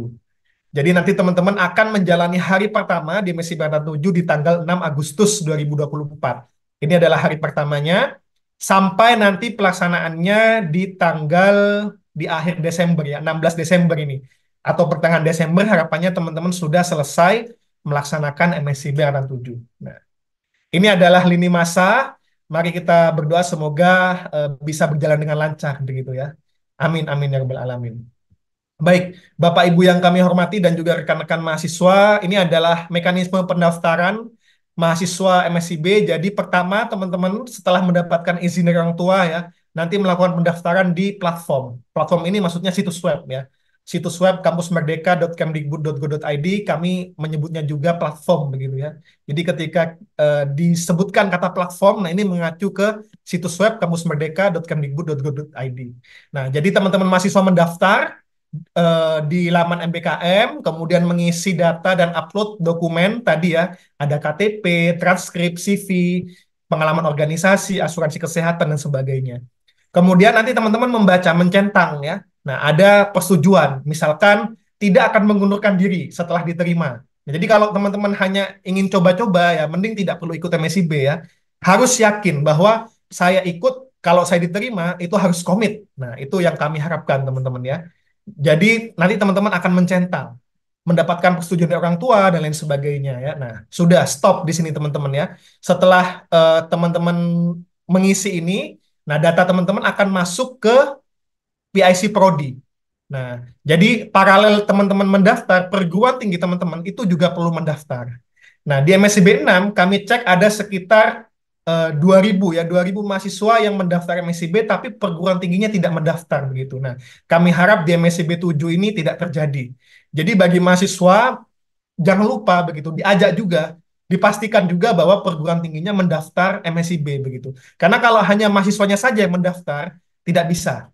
Jadi nanti teman-teman akan menjalani hari pertama di MSIB angkatan 7 di tanggal 6 Agustus 2024. Ini adalah hari pertamanya sampai nanti pelaksanaannya di tanggal di akhir Desember ya, 16 Desember ini. Atau pertengahan Desember harapannya teman-teman sudah selesai melaksanakan MSIB angkatan 7. Nah, ini adalah lini masa Mari kita berdoa semoga uh, bisa berjalan dengan lancar begitu ya. Amin amin ya rabbal alamin. Baik, Bapak Ibu yang kami hormati dan juga rekan-rekan mahasiswa, ini adalah mekanisme pendaftaran mahasiswa MSIB. Jadi pertama teman-teman setelah mendapatkan izin dari orang tua ya, nanti melakukan pendaftaran di platform. Platform ini maksudnya situs web ya situs web kampusmerdeka.kemdikbud.go.id kami menyebutnya juga platform begitu ya. Jadi ketika e, disebutkan kata platform, nah ini mengacu ke situs web kampusmerdeka.kemdikbud.go.id. Nah, jadi teman-teman mahasiswa mendaftar e, di laman MBKM, kemudian mengisi data dan upload dokumen tadi ya, ada KTP, transkrip, CV, pengalaman organisasi, asuransi kesehatan dan sebagainya. Kemudian nanti teman-teman membaca, mencentang ya Nah, ada persetujuan, misalkan tidak akan mengundurkan diri setelah diterima. Nah, jadi kalau teman-teman hanya ingin coba-coba ya mending tidak perlu ikut MSIB ya. Harus yakin bahwa saya ikut kalau saya diterima itu harus komit. Nah, itu yang kami harapkan teman-teman ya. Jadi nanti teman-teman akan mencentang mendapatkan persetujuan dari orang tua dan lain sebagainya ya. Nah, sudah stop di sini teman-teman ya. Setelah eh, teman-teman uh, teman -teman mengisi ini, nah data teman-teman akan masuk ke PIC Prodi. Nah, jadi paralel teman-teman mendaftar, perguruan tinggi teman-teman itu juga perlu mendaftar. Nah, di MSCB 6 kami cek ada sekitar uh, ribu ya, dua ribu mahasiswa yang mendaftar MSCB tapi perguruan tingginya tidak mendaftar begitu. Nah, kami harap di MSCB 7 ini tidak terjadi. Jadi bagi mahasiswa jangan lupa begitu diajak juga dipastikan juga bahwa perguruan tingginya mendaftar MSCB begitu. Karena kalau hanya mahasiswanya saja yang mendaftar, tidak bisa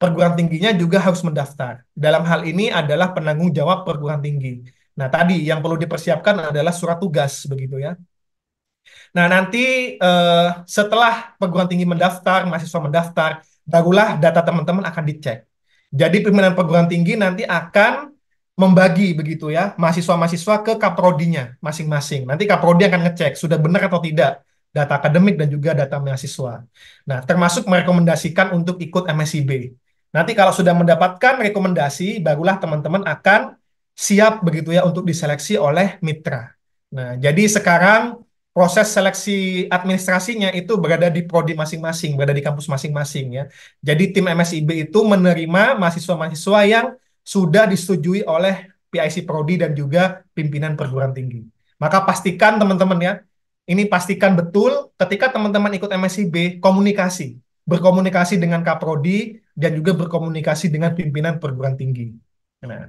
perguruan tingginya juga harus mendaftar. Dalam hal ini adalah penanggung jawab perguruan tinggi. Nah, tadi yang perlu dipersiapkan adalah surat tugas begitu ya. Nah, nanti eh, setelah perguruan tinggi mendaftar, mahasiswa mendaftar, barulah data teman-teman akan dicek. Jadi pimpinan perguruan tinggi nanti akan membagi begitu ya, mahasiswa-mahasiswa ke kaprodinya masing-masing. Nanti kaprodi akan ngecek sudah benar atau tidak data akademik dan juga data mahasiswa. Nah, termasuk merekomendasikan untuk ikut MSIB. Nanti kalau sudah mendapatkan rekomendasi, barulah teman-teman akan siap begitu ya untuk diseleksi oleh mitra. Nah, jadi sekarang proses seleksi administrasinya itu berada di prodi masing-masing, berada di kampus masing-masing ya. Jadi tim MSIB itu menerima mahasiswa-mahasiswa yang sudah disetujui oleh PIC prodi dan juga pimpinan perguruan tinggi. Maka pastikan teman-teman ya, ini pastikan betul ketika teman-teman ikut MSIB komunikasi, berkomunikasi dengan Kaprodi, dan juga berkomunikasi dengan pimpinan perguruan tinggi. Nah.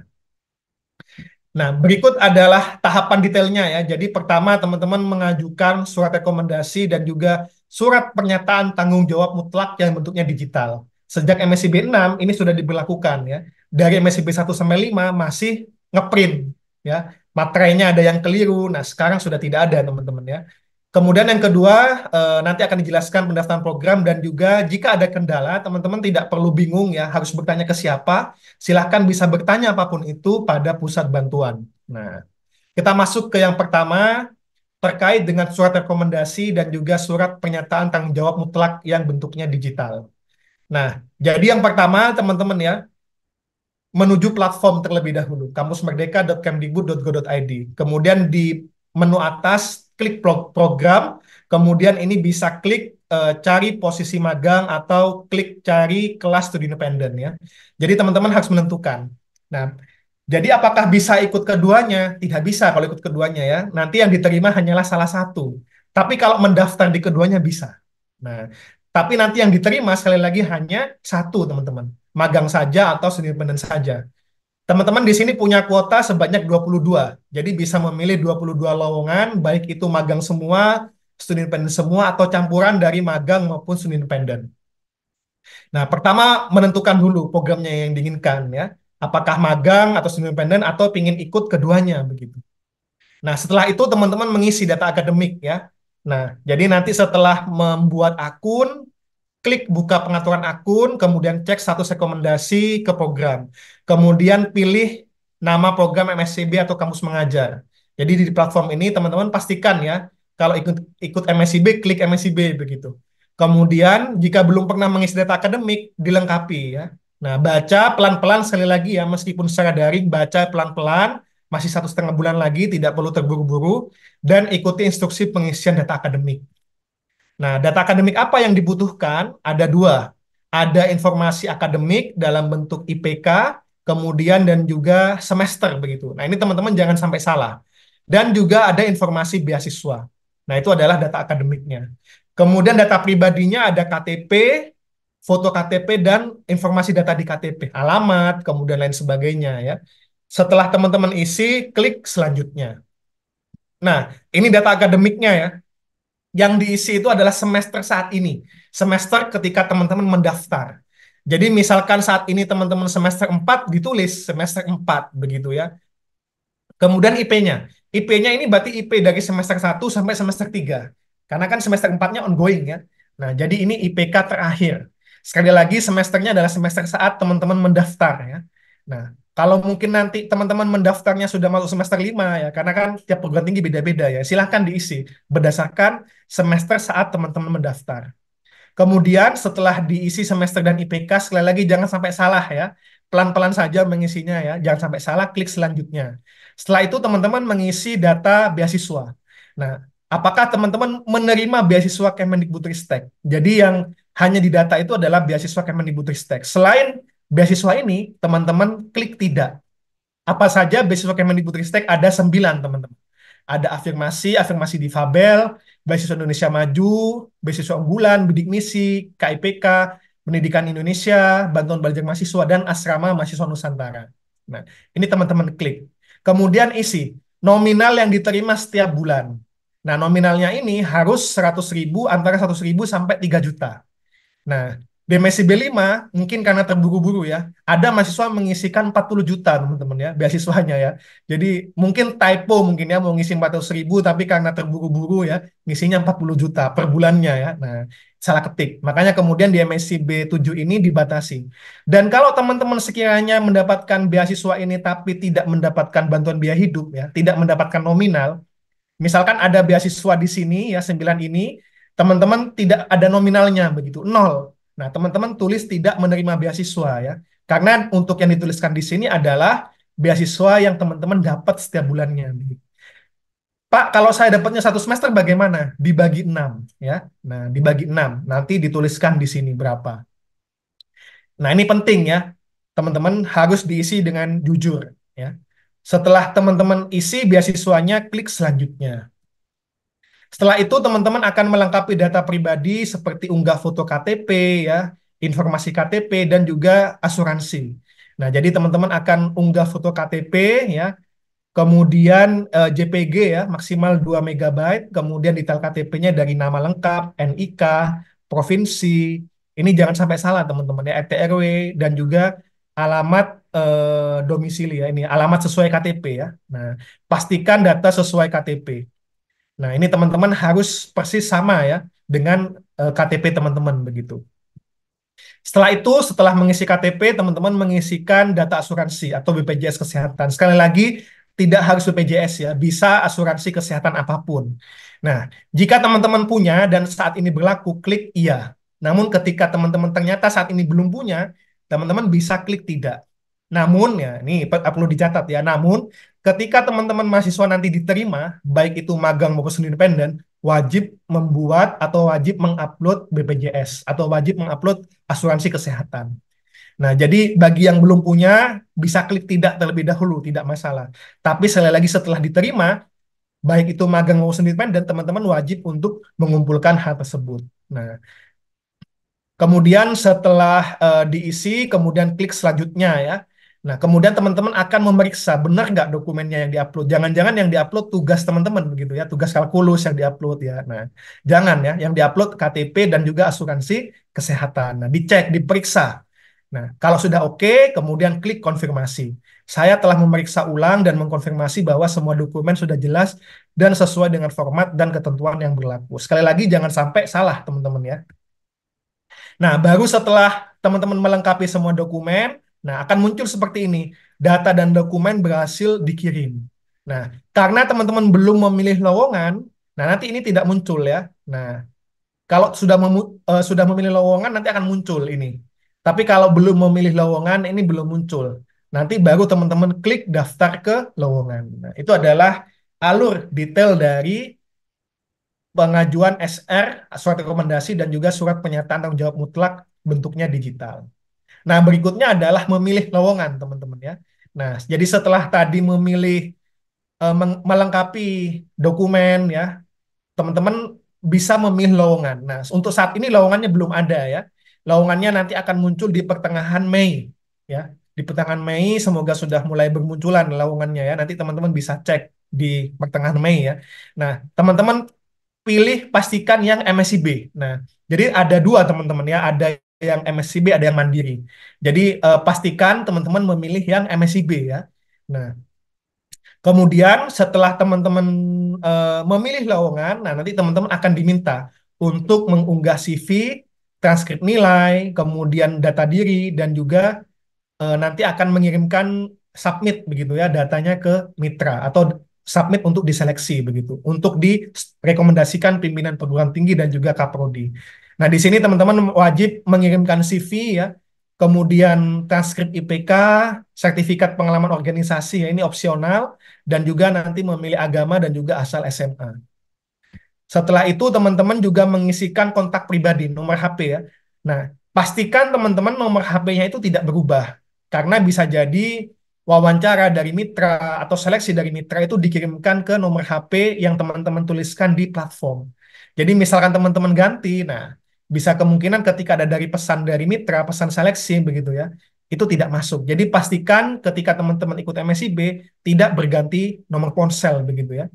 nah, berikut adalah tahapan detailnya ya. Jadi pertama teman-teman mengajukan surat rekomendasi dan juga surat pernyataan tanggung jawab mutlak yang bentuknya digital. Sejak MSCB 6 ini sudah diberlakukan ya. Dari MSCB 1 sampai 5 masih ngeprint ya. Materainya ada yang keliru. Nah, sekarang sudah tidak ada teman-teman ya. Kemudian yang kedua, eh, nanti akan dijelaskan pendaftaran program dan juga jika ada kendala, teman-teman tidak perlu bingung ya, harus bertanya ke siapa. Silahkan bisa bertanya apapun itu pada pusat bantuan. Nah, kita masuk ke yang pertama, terkait dengan surat rekomendasi dan juga surat pernyataan tanggung jawab mutlak yang bentuknya digital. Nah, jadi yang pertama teman-teman ya, menuju platform terlebih dahulu, id Kemudian di menu atas klik program, kemudian ini bisa klik uh, cari posisi magang atau klik cari kelas studi independen ya. Jadi teman-teman harus menentukan. Nah, jadi apakah bisa ikut keduanya? Tidak bisa kalau ikut keduanya ya. Nanti yang diterima hanyalah salah satu. Tapi kalau mendaftar di keduanya bisa. Nah, tapi nanti yang diterima sekali lagi hanya satu teman-teman. Magang saja atau studi independen saja. Teman-teman di sini punya kuota sebanyak 22. Jadi bisa memilih 22 lowongan, baik itu magang semua, student independen semua, atau campuran dari magang maupun student independen. Nah, pertama menentukan dulu programnya yang diinginkan ya. Apakah magang atau student independen atau ingin ikut keduanya begitu. Nah, setelah itu teman-teman mengisi data akademik ya. Nah, jadi nanti setelah membuat akun, klik buka pengaturan akun, kemudian cek status rekomendasi ke program. Kemudian pilih nama program MSCB atau kampus mengajar. Jadi di platform ini teman-teman pastikan ya, kalau ikut ikut MSCB, klik MSCB begitu. Kemudian jika belum pernah mengisi data akademik, dilengkapi ya. Nah, baca pelan-pelan sekali lagi ya, meskipun secara daring, baca pelan-pelan, masih satu setengah bulan lagi, tidak perlu terburu-buru, dan ikuti instruksi pengisian data akademik. Nah, data akademik apa yang dibutuhkan? Ada dua. Ada informasi akademik dalam bentuk IPK, kemudian dan juga semester begitu. Nah, ini teman-teman jangan sampai salah. Dan juga ada informasi beasiswa. Nah, itu adalah data akademiknya. Kemudian data pribadinya ada KTP, foto KTP dan informasi data di KTP, alamat, kemudian lain sebagainya ya. Setelah teman-teman isi, klik selanjutnya. Nah, ini data akademiknya ya yang diisi itu adalah semester saat ini. Semester ketika teman-teman mendaftar. Jadi misalkan saat ini teman-teman semester 4 ditulis semester 4 begitu ya. Kemudian IP-nya. IP-nya ini berarti IP dari semester 1 sampai semester 3. Karena kan semester 4-nya ongoing ya. Nah, jadi ini IPK terakhir. Sekali lagi semesternya adalah semester saat teman-teman mendaftar ya. Nah, kalau mungkin nanti teman-teman mendaftarnya sudah masuk semester 5 ya, karena kan tiap perguruan tinggi beda-beda ya. Silahkan diisi berdasarkan semester saat teman-teman mendaftar. Kemudian setelah diisi semester dan IPK, sekali lagi jangan sampai salah ya. Pelan-pelan saja mengisinya ya, jangan sampai salah, klik selanjutnya. Setelah itu teman-teman mengisi data beasiswa. Nah, apakah teman-teman menerima beasiswa Kemendikbudristek? Jadi yang hanya di data itu adalah beasiswa Kemendikbudristek. Selain beasiswa ini teman-teman klik tidak. Apa saja beasiswa Kemendikbudristek ada sembilan teman-teman. Ada afirmasi, afirmasi difabel, beasiswa Indonesia Maju, beasiswa unggulan, bidik misi, KIPK, pendidikan Indonesia, bantuan belajar mahasiswa dan asrama mahasiswa Nusantara. Nah, ini teman-teman klik. Kemudian isi nominal yang diterima setiap bulan. Nah, nominalnya ini harus 100.000 antara 100.000 sampai 3 juta. Nah, Demesi B5 mungkin karena terburu-buru ya, ada mahasiswa mengisikan 40 juta teman-teman ya, beasiswanya ya. Jadi mungkin typo mungkin ya mau ngisi 400 ribu tapi karena terburu-buru ya, ngisinya 40 juta per bulannya ya. Nah, salah ketik. Makanya kemudian di MSc B7 ini dibatasi. Dan kalau teman-teman sekiranya mendapatkan beasiswa ini tapi tidak mendapatkan bantuan biaya hidup ya, tidak mendapatkan nominal, misalkan ada beasiswa di sini ya 9 ini, teman-teman tidak ada nominalnya begitu, nol Nah, teman-teman tulis tidak menerima beasiswa ya. Karena untuk yang dituliskan di sini adalah beasiswa yang teman-teman dapat setiap bulannya. Pak, kalau saya dapatnya satu semester bagaimana? Dibagi enam, ya. Nah, dibagi enam. Nanti dituliskan di sini berapa. Nah, ini penting ya. Teman-teman harus diisi dengan jujur, ya. Setelah teman-teman isi beasiswanya, klik selanjutnya. Setelah itu teman-teman akan melengkapi data pribadi seperti unggah foto KTP ya, informasi KTP dan juga asuransi. Nah, jadi teman-teman akan unggah foto KTP ya, kemudian eh, JPG ya maksimal 2 MB, kemudian detail KTP-nya dari nama lengkap, NIK, provinsi. Ini jangan sampai salah teman-teman ya, RT e RW dan juga alamat eh, domisili ya ini, alamat sesuai KTP ya. Nah, pastikan data sesuai KTP. Nah, ini teman-teman harus persis sama ya dengan uh, eh, KTP teman-teman begitu. Setelah itu, setelah mengisi KTP, teman-teman mengisikan data asuransi atau BPJS kesehatan. Sekali lagi, tidak harus BPJS ya, bisa asuransi kesehatan apapun. Nah, jika teman-teman punya dan saat ini berlaku, klik iya. Namun ketika teman-teman ternyata saat ini belum punya, teman-teman bisa klik tidak. Namun ya, ini perlu dicatat ya. Namun ketika teman-teman mahasiswa nanti diterima, baik itu magang maupun independen, wajib membuat atau wajib mengupload BPJS atau wajib mengupload asuransi kesehatan. Nah, jadi bagi yang belum punya bisa klik tidak terlebih dahulu, tidak masalah. Tapi sekali lagi setelah diterima, baik itu magang maupun independen, teman-teman wajib untuk mengumpulkan hal tersebut. Nah, kemudian setelah uh, diisi, kemudian klik selanjutnya ya Nah, kemudian teman-teman akan memeriksa benar nggak dokumennya yang diupload. Jangan-jangan yang diupload tugas teman-teman begitu ya, tugas kalkulus yang diupload ya. Nah, jangan ya, yang diupload KTP dan juga asuransi kesehatan. Nah, dicek, diperiksa. Nah, kalau sudah oke, kemudian klik konfirmasi. Saya telah memeriksa ulang dan mengkonfirmasi bahwa semua dokumen sudah jelas dan sesuai dengan format dan ketentuan yang berlaku. Sekali lagi jangan sampai salah, teman-teman ya. Nah, baru setelah teman-teman melengkapi semua dokumen, Nah, akan muncul seperti ini, data dan dokumen berhasil dikirim. Nah, karena teman-teman belum memilih lowongan, nah nanti ini tidak muncul ya. Nah, kalau sudah memu uh, sudah memilih lowongan nanti akan muncul ini. Tapi kalau belum memilih lowongan ini belum muncul. Nanti baru teman-teman klik daftar ke lowongan. Nah, itu adalah alur detail dari pengajuan SR, surat rekomendasi dan juga surat pernyataan tanggung jawab mutlak bentuknya digital. Nah, berikutnya adalah memilih lowongan, teman-teman ya. Nah, jadi setelah tadi memilih eh, melengkapi dokumen ya, teman-teman bisa memilih lowongan. Nah, untuk saat ini lowongannya belum ada ya. Lowongannya nanti akan muncul di pertengahan Mei ya. Di pertengahan Mei semoga sudah mulai bermunculan lowongannya ya. Nanti teman-teman bisa cek di pertengahan Mei ya. Nah, teman-teman pilih pastikan yang mscb Nah, jadi ada dua teman-teman ya, ada yang MSCB, ada yang mandiri. Jadi uh, pastikan teman-teman memilih yang MSCB ya. Nah, kemudian setelah teman-teman uh, memilih lowongan, nah nanti teman-teman akan diminta untuk mengunggah CV, transkrip nilai, kemudian data diri dan juga uh, nanti akan mengirimkan submit begitu ya datanya ke mitra atau submit untuk diseleksi begitu, untuk direkomendasikan pimpinan perguruan tinggi dan juga kaprodi. Nah, di sini teman-teman wajib mengirimkan CV ya, kemudian transkrip IPK, sertifikat pengalaman organisasi ya, ini opsional dan juga nanti memilih agama dan juga asal SMA. Setelah itu teman-teman juga mengisikan kontak pribadi, nomor HP ya. Nah, pastikan teman-teman nomor HP-nya itu tidak berubah karena bisa jadi wawancara dari mitra atau seleksi dari mitra itu dikirimkan ke nomor HP yang teman-teman tuliskan di platform. Jadi misalkan teman-teman ganti, nah bisa kemungkinan ketika ada dari pesan dari mitra, pesan seleksi begitu ya, itu tidak masuk. Jadi pastikan ketika teman-teman ikut MSIB tidak berganti nomor ponsel begitu ya.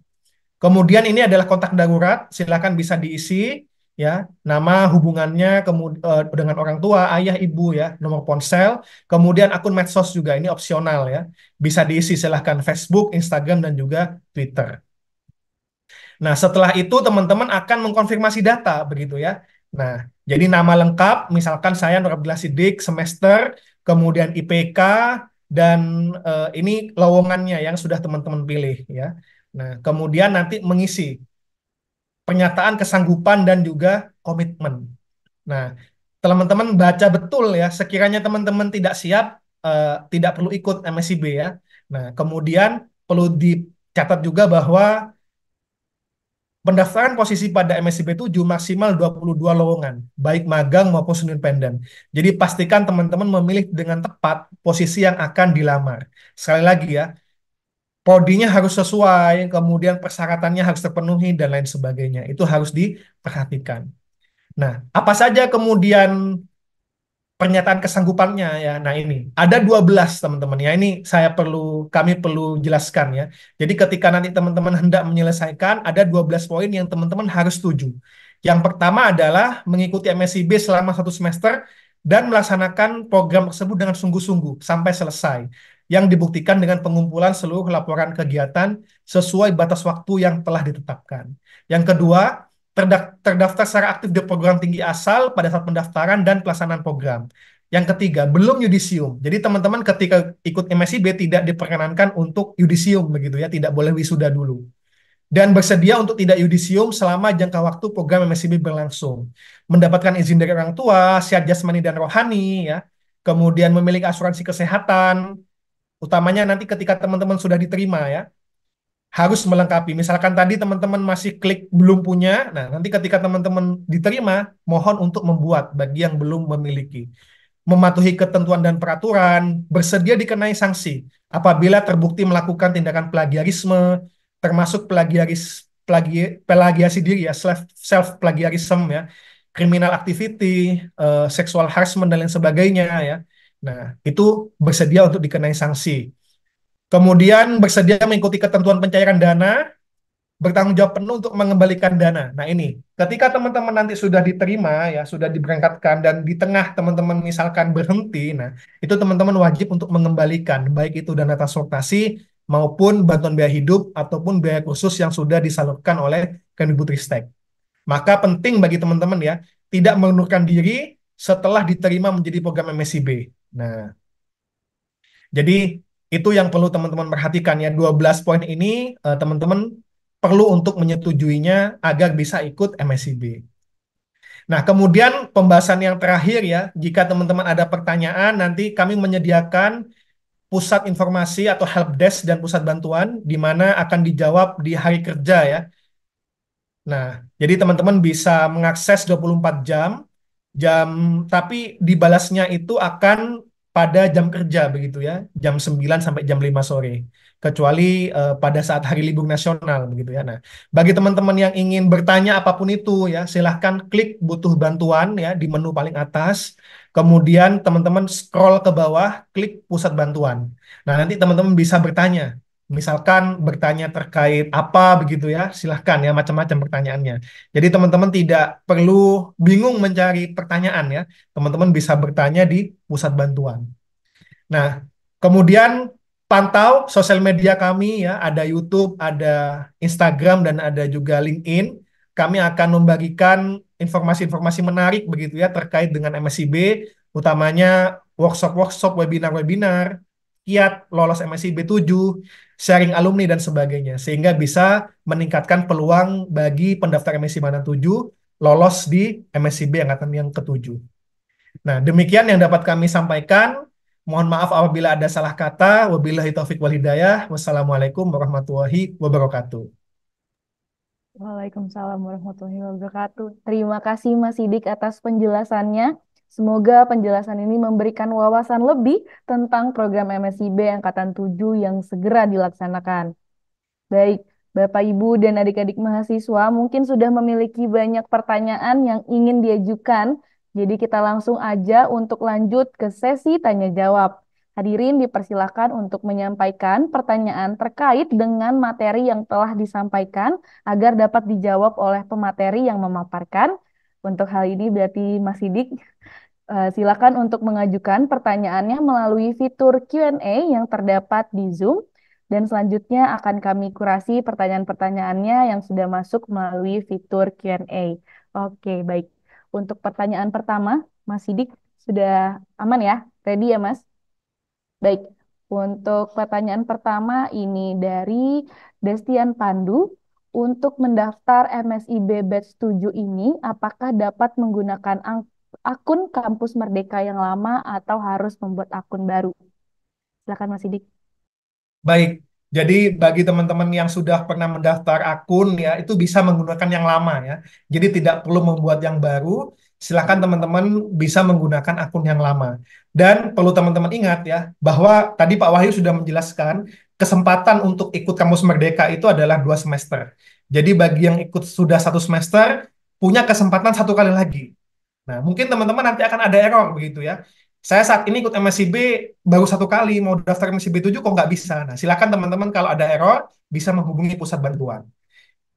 Kemudian ini adalah kontak darurat, silakan bisa diisi ya, nama hubungannya kemudian eh, dengan orang tua, ayah, ibu ya, nomor ponsel, kemudian akun medsos juga ini opsional ya. Bisa diisi silahkan Facebook, Instagram dan juga Twitter. Nah, setelah itu teman-teman akan mengkonfirmasi data begitu ya. Nah, jadi nama lengkap, misalkan saya Nur Abdullah Sidik, semester, kemudian IPK, dan uh, ini lowongannya yang sudah teman-teman pilih. ya. Nah, kemudian nanti mengisi pernyataan kesanggupan dan juga komitmen. Nah, teman-teman baca betul ya, sekiranya teman-teman tidak siap, uh, tidak perlu ikut MSIB ya. Nah, kemudian perlu dicatat juga bahwa pendaftaran posisi pada MSCP 7 maksimal 22 lowongan, baik magang maupun independen. Jadi pastikan teman-teman memilih dengan tepat posisi yang akan dilamar. Sekali lagi ya, podinya harus sesuai, kemudian persyaratannya harus terpenuhi dan lain sebagainya. Itu harus diperhatikan. Nah, apa saja kemudian pernyataan kesanggupannya ya. Nah ini ada 12 teman-teman ya. Ini saya perlu kami perlu jelaskan ya. Jadi ketika nanti teman-teman hendak menyelesaikan ada 12 poin yang teman-teman harus tuju Yang pertama adalah mengikuti MSIB selama satu semester dan melaksanakan program tersebut dengan sungguh-sungguh sampai selesai yang dibuktikan dengan pengumpulan seluruh laporan kegiatan sesuai batas waktu yang telah ditetapkan. Yang kedua, terdaftar secara aktif di program tinggi asal pada saat pendaftaran dan pelaksanaan program. Yang ketiga, belum yudisium. Jadi teman-teman ketika ikut MSIB tidak diperkenankan untuk yudisium begitu ya, tidak boleh wisuda dulu. Dan bersedia untuk tidak yudisium selama jangka waktu program MSIB berlangsung. Mendapatkan izin dari orang tua, sehat jasmani dan rohani ya. Kemudian memiliki asuransi kesehatan, utamanya nanti ketika teman-teman sudah diterima ya harus melengkapi. Misalkan tadi teman-teman masih klik belum punya, nah nanti ketika teman-teman diterima, mohon untuk membuat bagi yang belum memiliki. Mematuhi ketentuan dan peraturan, bersedia dikenai sanksi apabila terbukti melakukan tindakan plagiarisme, termasuk plagiaris plagi, plagiasi diri ya, self, plagiarism ya, criminal activity, uh, sexual harassment dan lain sebagainya ya. Nah, itu bersedia untuk dikenai sanksi Kemudian bersedia mengikuti ketentuan pencairan dana, bertanggung jawab penuh untuk mengembalikan dana. Nah ini, ketika teman-teman nanti sudah diterima ya, sudah diberangkatkan dan di tengah teman-teman misalkan berhenti, nah itu teman-teman wajib untuk mengembalikan baik itu dana transportasi maupun bantuan biaya hidup ataupun biaya khusus yang sudah disalurkan oleh Stek. Maka penting bagi teman-teman ya tidak mengundurkan diri setelah diterima menjadi program MSIB. Nah, jadi itu yang perlu teman-teman perhatikan ya. 12 poin ini eh, teman-teman perlu untuk menyetujuinya agar bisa ikut MSCB. Nah, kemudian pembahasan yang terakhir ya, jika teman-teman ada pertanyaan nanti kami menyediakan pusat informasi atau help desk dan pusat bantuan di mana akan dijawab di hari kerja ya. Nah, jadi teman-teman bisa mengakses 24 jam jam tapi dibalasnya itu akan pada jam kerja begitu ya, jam 9 sampai jam 5 sore. Kecuali uh, pada saat hari libur nasional begitu ya. Nah, bagi teman-teman yang ingin bertanya apapun itu ya, silahkan klik butuh bantuan ya di menu paling atas. Kemudian teman-teman scroll ke bawah, klik pusat bantuan. Nah, nanti teman-teman bisa bertanya misalkan bertanya terkait apa begitu ya, silahkan ya macam-macam pertanyaannya. Jadi teman-teman tidak perlu bingung mencari pertanyaan ya, teman-teman bisa bertanya di pusat bantuan. Nah, kemudian pantau sosial media kami ya, ada YouTube, ada Instagram dan ada juga LinkedIn. Kami akan membagikan informasi-informasi menarik begitu ya terkait dengan MSIB, utamanya workshop-workshop, webinar-webinar, kiat lolos MSIB 7, sharing alumni dan sebagainya sehingga bisa meningkatkan peluang bagi pendaftar MSIB mana 7 lolos di MSIB angkatan yang ketujuh. Nah, demikian yang dapat kami sampaikan. Mohon maaf apabila ada salah kata. Wabillahi taufik wal hidayah. Wassalamualaikum warahmatullahi wabarakatuh. Waalaikumsalam warahmatullahi wabarakatuh. Terima kasih Mas Sidik atas penjelasannya. Semoga penjelasan ini memberikan wawasan lebih tentang program MSIB Angkatan 7 yang segera dilaksanakan. Baik, Bapak, Ibu, dan adik-adik mahasiswa mungkin sudah memiliki banyak pertanyaan yang ingin diajukan, jadi kita langsung aja untuk lanjut ke sesi tanya-jawab. Hadirin dipersilahkan untuk menyampaikan pertanyaan terkait dengan materi yang telah disampaikan agar dapat dijawab oleh pemateri yang memaparkan. Untuk hal ini berarti Mas Sidik Eh, silakan untuk mengajukan pertanyaannya melalui fitur Q&A yang terdapat di Zoom dan selanjutnya akan kami kurasi pertanyaan-pertanyaannya yang sudah masuk melalui fitur Q&A. Oke, baik. Untuk pertanyaan pertama, Mas Sidik sudah aman ya? Ready ya, Mas? Baik. Untuk pertanyaan pertama ini dari Destian Pandu, untuk mendaftar MSIB Batch 7 ini, apakah dapat menggunakan angka akun kampus Merdeka yang lama atau harus membuat akun baru? Silakan Mas Sidik. Baik, jadi bagi teman-teman yang sudah pernah mendaftar akun ya itu bisa menggunakan yang lama ya. Jadi tidak perlu membuat yang baru. Silakan teman-teman bisa menggunakan akun yang lama. Dan perlu teman-teman ingat ya bahwa tadi Pak Wahyu sudah menjelaskan kesempatan untuk ikut kampus Merdeka itu adalah dua semester. Jadi bagi yang ikut sudah satu semester punya kesempatan satu kali lagi Nah, mungkin teman-teman nanti akan ada error begitu ya. Saya saat ini ikut MSIB baru satu kali, mau daftar MSIB 7 kok nggak bisa. Nah, silakan teman-teman kalau ada error bisa menghubungi pusat bantuan.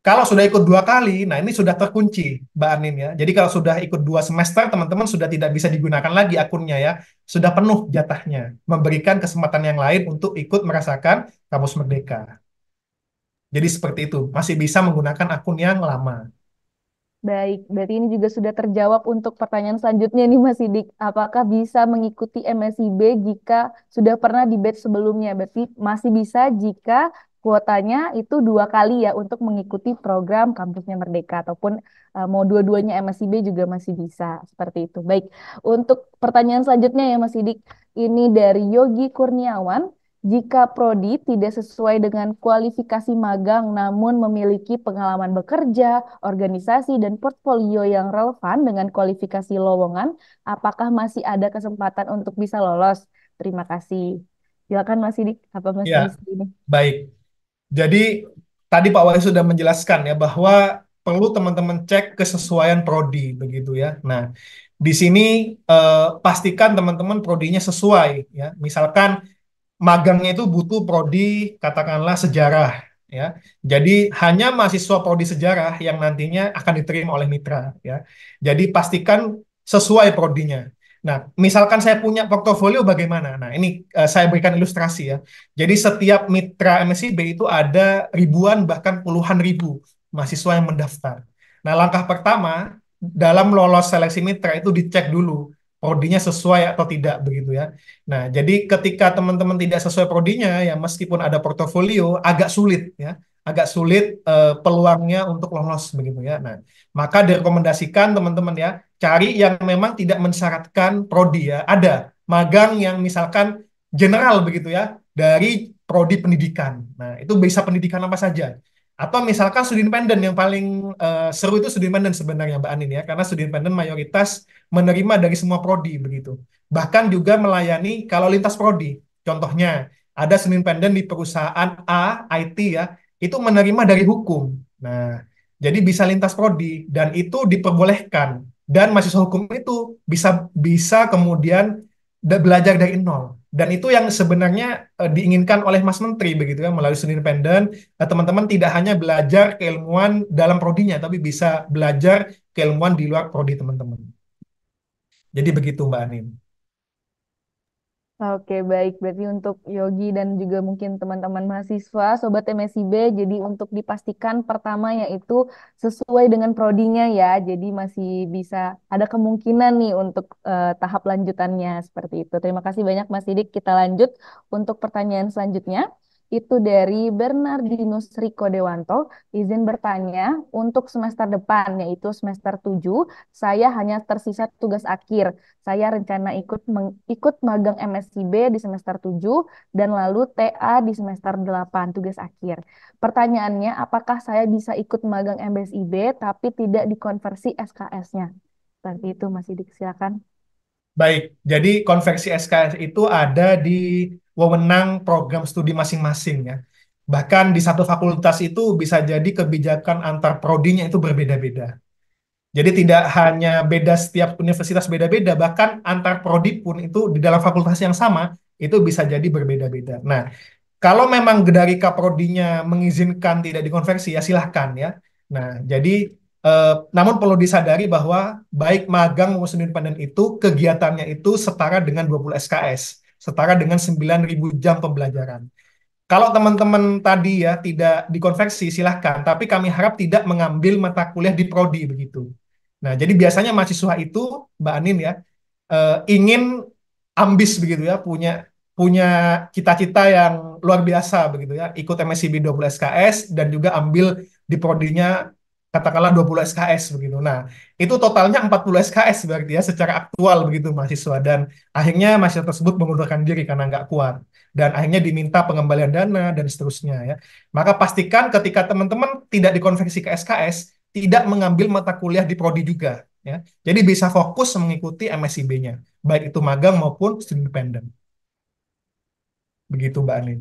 Kalau sudah ikut dua kali, nah ini sudah terkunci Mbak Anin ya. Jadi kalau sudah ikut dua semester, teman-teman sudah tidak bisa digunakan lagi akunnya ya. Sudah penuh jatahnya. Memberikan kesempatan yang lain untuk ikut merasakan kampus merdeka. Jadi seperti itu, masih bisa menggunakan akun yang lama. Baik, berarti ini juga sudah terjawab untuk pertanyaan selanjutnya nih Mas Sidik. Apakah bisa mengikuti MSIB jika sudah pernah di batch sebelumnya? Berarti masih bisa jika kuotanya itu dua kali ya untuk mengikuti program kampusnya Merdeka ataupun uh, mau dua-duanya MSIB juga masih bisa seperti itu. Baik, untuk pertanyaan selanjutnya ya Mas Sidik, ini dari Yogi Kurniawan. Jika prodi tidak sesuai dengan kualifikasi magang namun memiliki pengalaman bekerja, organisasi, dan portfolio yang relevan dengan kualifikasi lowongan, apakah masih ada kesempatan untuk bisa lolos? Terima kasih. Silakan Mas Sidik, apa Mas ya, ini? Baik. Jadi tadi Pak Wali sudah menjelaskan ya bahwa perlu teman-teman cek kesesuaian prodi begitu ya. Nah, di sini eh, pastikan teman-teman prodinya sesuai ya. Misalkan magangnya itu butuh prodi katakanlah sejarah ya. Jadi hanya mahasiswa prodi sejarah yang nantinya akan diterima oleh mitra ya. Jadi pastikan sesuai prodinya. Nah, misalkan saya punya portofolio bagaimana? Nah, ini uh, saya berikan ilustrasi ya. Jadi setiap mitra MSIB itu ada ribuan bahkan puluhan ribu mahasiswa yang mendaftar. Nah, langkah pertama dalam lolos seleksi mitra itu dicek dulu prodinya sesuai atau tidak begitu ya. Nah, jadi ketika teman-teman tidak sesuai prodinya ya meskipun ada portofolio agak sulit ya, agak sulit uh, peluangnya untuk lolos begitu ya. Nah, maka direkomendasikan teman-teman ya cari yang memang tidak mensyaratkan prodi ya. Ada magang yang misalkan general begitu ya dari prodi pendidikan. Nah, itu bisa pendidikan apa saja atau misalkan studi independen yang paling uh, seru itu studi independen sebenarnya Mbak Anin ya karena studi independen mayoritas menerima dari semua prodi begitu bahkan juga melayani kalau lintas prodi contohnya ada studi independen di perusahaan A IT ya itu menerima dari hukum nah jadi bisa lintas prodi dan itu diperbolehkan dan mahasiswa hukum itu bisa bisa kemudian belajar dari nol dan itu yang sebenarnya uh, diinginkan oleh Mas Menteri begitu ya melalui studi independen nah, teman-teman tidak hanya belajar keilmuan dalam prodinya tapi bisa belajar keilmuan di luar prodi teman-teman. Jadi begitu Mbak Anin. Oke, baik. Berarti untuk Yogi dan juga mungkin teman-teman mahasiswa, Sobat MSIB, jadi untuk dipastikan pertama yaitu sesuai dengan prodinya ya, jadi masih bisa ada kemungkinan nih untuk uh, tahap lanjutannya seperti itu. Terima kasih banyak Mas Sidik. Kita lanjut untuk pertanyaan selanjutnya itu dari Bernardinus Riko Dewanto. Izin bertanya, untuk semester depan, yaitu semester 7, saya hanya tersisa tugas akhir. Saya rencana ikut meng, ikut magang MScB di semester 7 dan lalu TA di semester 8, tugas akhir. Pertanyaannya, apakah saya bisa ikut magang MSIB tapi tidak dikonversi SKS-nya? Seperti itu, masih disilakan Baik, jadi konversi SKS itu ada di wewenang program studi masing-masing ya. Bahkan di satu fakultas itu bisa jadi kebijakan antar prodinya itu berbeda-beda. Jadi tidak hanya beda setiap universitas beda-beda, bahkan antar prodi pun itu di dalam fakultas yang sama itu bisa jadi berbeda-beda. Nah, kalau memang dari kaprodinya mengizinkan tidak dikonversi ya silahkan ya. Nah, jadi eh, namun perlu disadari bahwa baik magang maupun independen itu kegiatannya itu setara dengan 20 SKS setara dengan 9.000 jam pembelajaran. Kalau teman-teman tadi ya tidak dikonveksi silahkan, tapi kami harap tidak mengambil mata kuliah di prodi begitu. Nah, jadi biasanya mahasiswa itu Mbak Anin ya eh, ingin ambis begitu ya, punya punya cita-cita yang luar biasa begitu ya, ikut MSCB 20 SKS dan juga ambil di prodinya katakanlah 20 SKS begitu. Nah, itu totalnya 40 SKS berarti ya secara aktual begitu mahasiswa dan akhirnya mahasiswa tersebut mengundurkan diri karena nggak kuat dan akhirnya diminta pengembalian dana dan seterusnya ya. Maka pastikan ketika teman-teman tidak dikonversi ke SKS, tidak mengambil mata kuliah di prodi juga ya. Jadi bisa fokus mengikuti MSIB-nya, baik itu magang maupun student independent. Begitu Mbak Anin.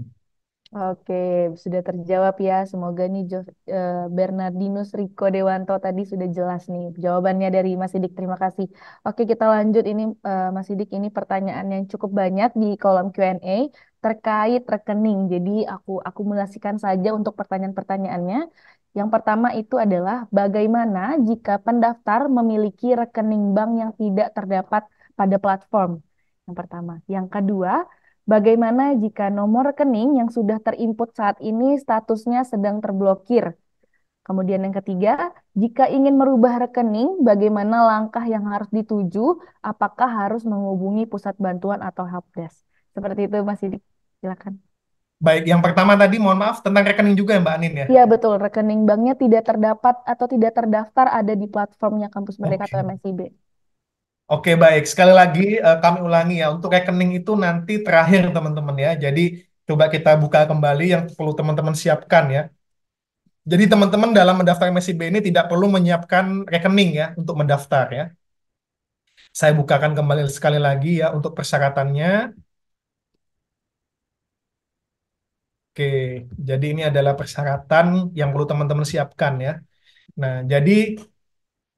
Oke, sudah terjawab ya. Semoga nih Jo, e, eh, Bernardinus Riko Dewanto tadi sudah jelas nih jawabannya dari Mas Sidik. Terima kasih. Oke, kita lanjut ini e, Mas Sidik ini pertanyaan yang cukup banyak di kolom Q&A terkait rekening. Jadi aku akumulasikan saja untuk pertanyaan-pertanyaannya. Yang pertama itu adalah bagaimana jika pendaftar memiliki rekening bank yang tidak terdapat pada platform? Yang pertama. Yang kedua, Bagaimana jika nomor rekening yang sudah terinput saat ini statusnya sedang terblokir? Kemudian yang ketiga, jika ingin merubah rekening, bagaimana langkah yang harus dituju? Apakah harus menghubungi pusat bantuan atau helpdesk? Seperti itu Mas Yudi, silakan. Baik, yang pertama tadi mohon maaf tentang rekening juga ya Mbak Anin ya? Iya betul, rekening banknya tidak terdapat atau tidak terdaftar ada di platformnya Kampus mereka okay. atau MSIB. Oke, baik. Sekali lagi uh, kami ulangi ya, untuk rekening itu nanti terakhir teman-teman ya. Jadi coba kita buka kembali yang perlu teman-teman siapkan ya. Jadi teman-teman dalam mendaftar MSCB ini tidak perlu menyiapkan rekening ya untuk mendaftar ya. Saya bukakan kembali sekali lagi ya untuk persyaratannya. Oke, jadi ini adalah persyaratan yang perlu teman-teman siapkan ya. Nah, jadi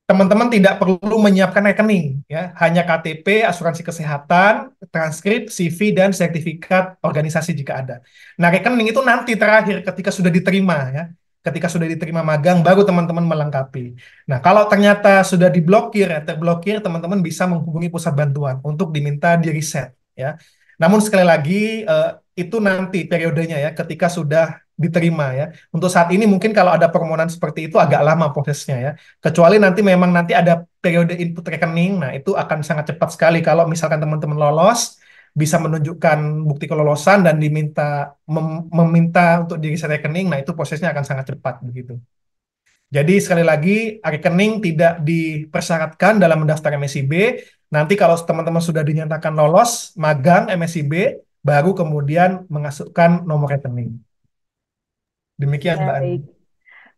teman-teman tidak perlu menyiapkan rekening, ya, hanya KTP, asuransi kesehatan, transkrip, CV, dan sertifikat organisasi jika ada. Nah, rekening itu nanti terakhir ketika sudah diterima, ya, ketika sudah diterima magang, baru teman-teman melengkapi. Nah, kalau ternyata sudah diblokir, ya, terblokir, teman-teman bisa menghubungi pusat bantuan untuk diminta di reset, ya. Namun sekali lagi eh, itu nanti periodenya ya, ketika sudah diterima ya. Untuk saat ini mungkin kalau ada permohonan seperti itu agak lama prosesnya ya. Kecuali nanti memang nanti ada periode input rekening, nah itu akan sangat cepat sekali kalau misalkan teman-teman lolos bisa menunjukkan bukti kelolosan dan diminta mem meminta untuk saya rekening, nah itu prosesnya akan sangat cepat begitu. Jadi sekali lagi rekening tidak dipersyaratkan dalam mendaftar MSIB. Nanti kalau teman-teman sudah dinyatakan lolos magang MSIB, baru kemudian mengasukkan nomor rekening. Demikian, iya, Mbak Baik.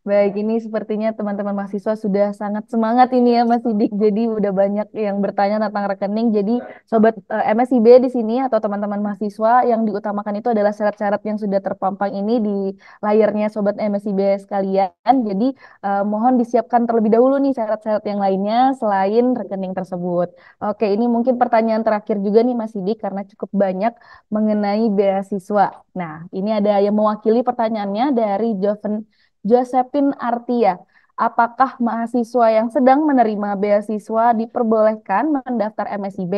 Baik, ini sepertinya teman-teman mahasiswa sudah sangat semangat ini ya Mas Sidik. Jadi udah banyak yang bertanya tentang rekening. Jadi sobat uh, eh, MSIB di sini atau teman-teman mahasiswa yang diutamakan itu adalah syarat-syarat yang sudah terpampang ini di layarnya sobat MSIB sekalian. Jadi uh, mohon disiapkan terlebih dahulu nih syarat-syarat yang lainnya selain rekening tersebut. Oke, ini mungkin pertanyaan terakhir juga nih Mas Sidik karena cukup banyak mengenai beasiswa. Nah, ini ada yang mewakili pertanyaannya dari Joven Josephine Artia. Apakah mahasiswa yang sedang menerima beasiswa diperbolehkan mendaftar MSIB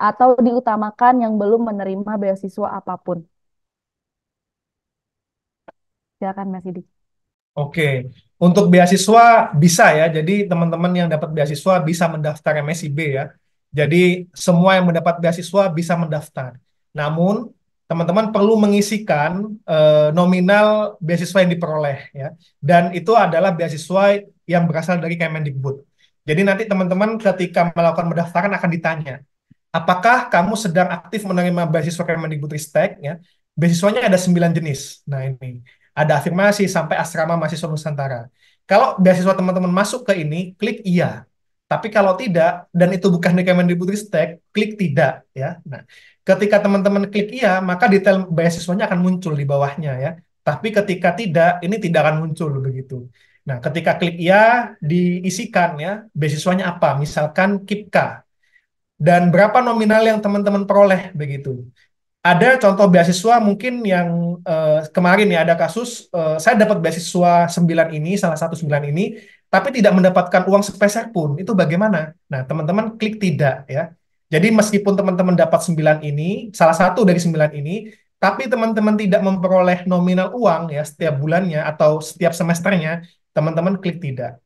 atau diutamakan yang belum menerima beasiswa apapun? Silakan Mas Didi. Oke, untuk beasiswa bisa ya. Jadi teman-teman yang dapat beasiswa bisa mendaftar MSIB ya. Jadi semua yang mendapat beasiswa bisa mendaftar. Namun teman-teman perlu mengisikan uh, nominal beasiswa yang diperoleh ya dan itu adalah beasiswa yang berasal dari Kemendikbud. Jadi nanti teman-teman ketika melakukan pendaftaran akan ditanya apakah kamu sedang aktif menerima beasiswa Kemendikbudristek ya. Beasiswanya ada 9 jenis. Nah, ini ada afirmasi sampai asrama mahasiswa Nusantara. Kalau beasiswa teman-teman masuk ke ini, klik iya. Tapi kalau tidak dan itu bukan di Kemendikbud Ristek, klik tidak ya. Nah, Ketika teman-teman klik iya, maka detail beasiswanya akan muncul di bawahnya ya. Tapi ketika tidak, ini tidak akan muncul begitu. Nah, ketika klik iya, diisikan ya, beasiswanya apa? Misalkan KIPKA. Dan berapa nominal yang teman-teman peroleh begitu. Ada contoh beasiswa mungkin yang uh, kemarin ya ada kasus uh, saya dapat beasiswa 9 ini, salah satu 9 ini, tapi tidak mendapatkan uang sepeser pun. Itu bagaimana? Nah, teman-teman klik tidak ya. Jadi meskipun teman-teman dapat 9 ini, salah satu dari 9 ini, tapi teman-teman tidak memperoleh nominal uang ya setiap bulannya atau setiap semesternya, teman-teman klik tidak.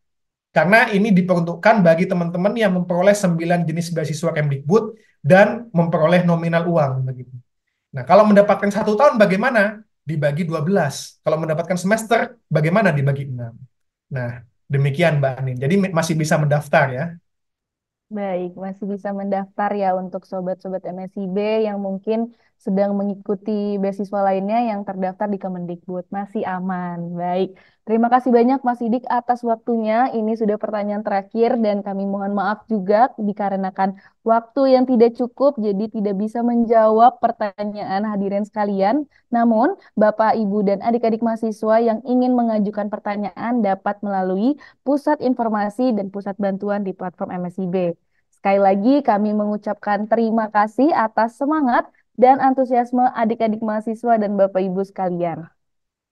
Karena ini diperuntukkan bagi teman-teman yang memperoleh 9 jenis beasiswa Kemdikbud dan memperoleh nominal uang begitu. Nah, kalau mendapatkan satu tahun bagaimana? Dibagi 12. Kalau mendapatkan semester, bagaimana? Dibagi 6. Nah, demikian Mbak Anin. Jadi masih bisa mendaftar ya. Baik, masih bisa mendaftar ya untuk sobat-sobat MSIB yang mungkin sedang mengikuti beasiswa lainnya yang terdaftar di Kemendikbud. Masih aman. Baik. Terima kasih banyak Mas Sidik atas waktunya. Ini sudah pertanyaan terakhir dan kami mohon maaf juga dikarenakan waktu yang tidak cukup jadi tidak bisa menjawab pertanyaan hadirin sekalian. Namun, Bapak, Ibu, dan adik-adik mahasiswa yang ingin mengajukan pertanyaan dapat melalui Pusat Informasi dan Pusat Bantuan di platform MSIB. Sekali lagi kami mengucapkan terima kasih atas semangat dan antusiasme adik-adik mahasiswa dan Bapak Ibu sekalian.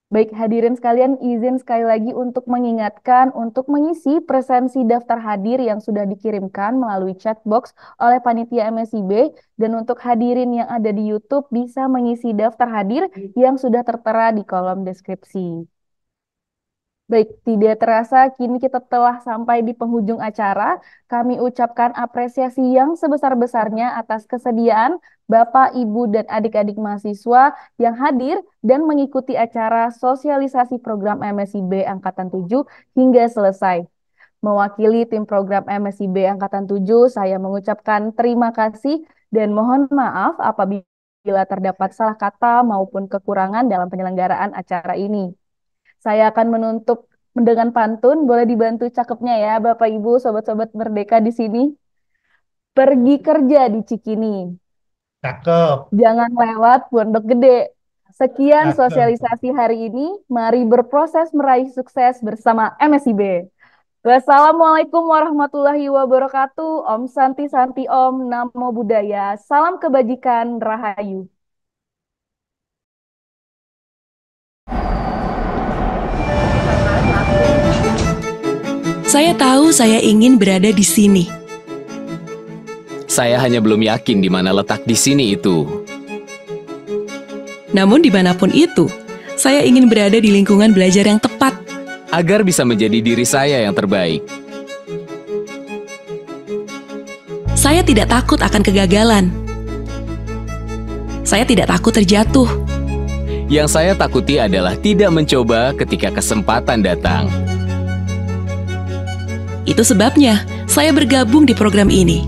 Baik hadirin sekalian, izin sekali lagi untuk mengingatkan untuk mengisi presensi daftar hadir yang sudah dikirimkan melalui chat box oleh panitia MSIB dan untuk hadirin yang ada di YouTube bisa mengisi daftar hadir yang sudah tertera di kolom deskripsi. Baik, tidak terasa kini kita telah sampai di penghujung acara. Kami ucapkan apresiasi yang sebesar-besarnya atas kesediaan Bapak, Ibu, dan adik-adik mahasiswa yang hadir dan mengikuti acara sosialisasi program MSIB Angkatan 7 hingga selesai. Mewakili tim program MSIB Angkatan 7, saya mengucapkan terima kasih dan mohon maaf apabila terdapat salah kata maupun kekurangan dalam penyelenggaraan acara ini. Saya akan menutup dengan pantun. Boleh dibantu cakepnya ya, Bapak Ibu, sobat-sobat merdeka di sini. Pergi kerja di Cikini. Cakep. Jangan lewat pondok gede. Sekian Cakep. sosialisasi hari ini. Mari berproses meraih sukses bersama MSIB. Wassalamualaikum warahmatullahi wabarakatuh. Om Santi Santi Om, Namo Buddhaya. Salam kebajikan, Rahayu. Saya tahu saya ingin berada di sini. Saya hanya belum yakin di mana letak di sini itu. Namun dimanapun itu, saya ingin berada di lingkungan belajar yang tepat. Agar bisa menjadi diri saya yang terbaik. Saya tidak takut akan kegagalan. Saya tidak takut terjatuh. Yang saya takuti adalah tidak mencoba ketika kesempatan datang. Itu sebabnya saya bergabung di program ini.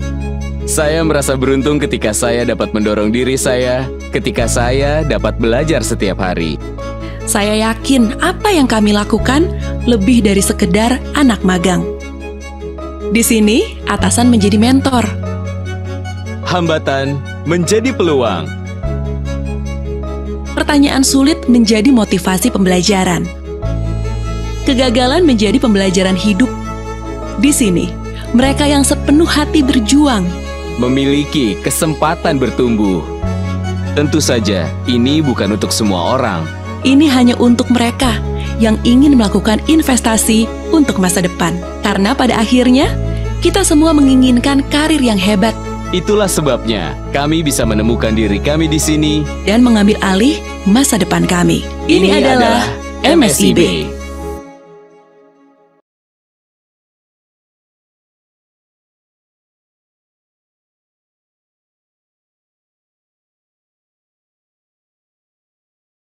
Saya merasa beruntung ketika saya dapat mendorong diri saya, ketika saya dapat belajar setiap hari. Saya yakin apa yang kami lakukan lebih dari sekedar anak magang. Di sini, atasan menjadi mentor. Hambatan menjadi peluang. Pertanyaan sulit menjadi motivasi pembelajaran. Kegagalan menjadi pembelajaran hidup di sini, mereka yang sepenuh hati berjuang memiliki kesempatan bertumbuh. Tentu saja, ini bukan untuk semua orang. Ini hanya untuk mereka yang ingin melakukan investasi untuk masa depan. Karena pada akhirnya, kita semua menginginkan karir yang hebat. Itulah sebabnya kami bisa menemukan diri kami di sini dan mengambil alih masa depan kami. Ini, Ini adalah MSIB. MSIB.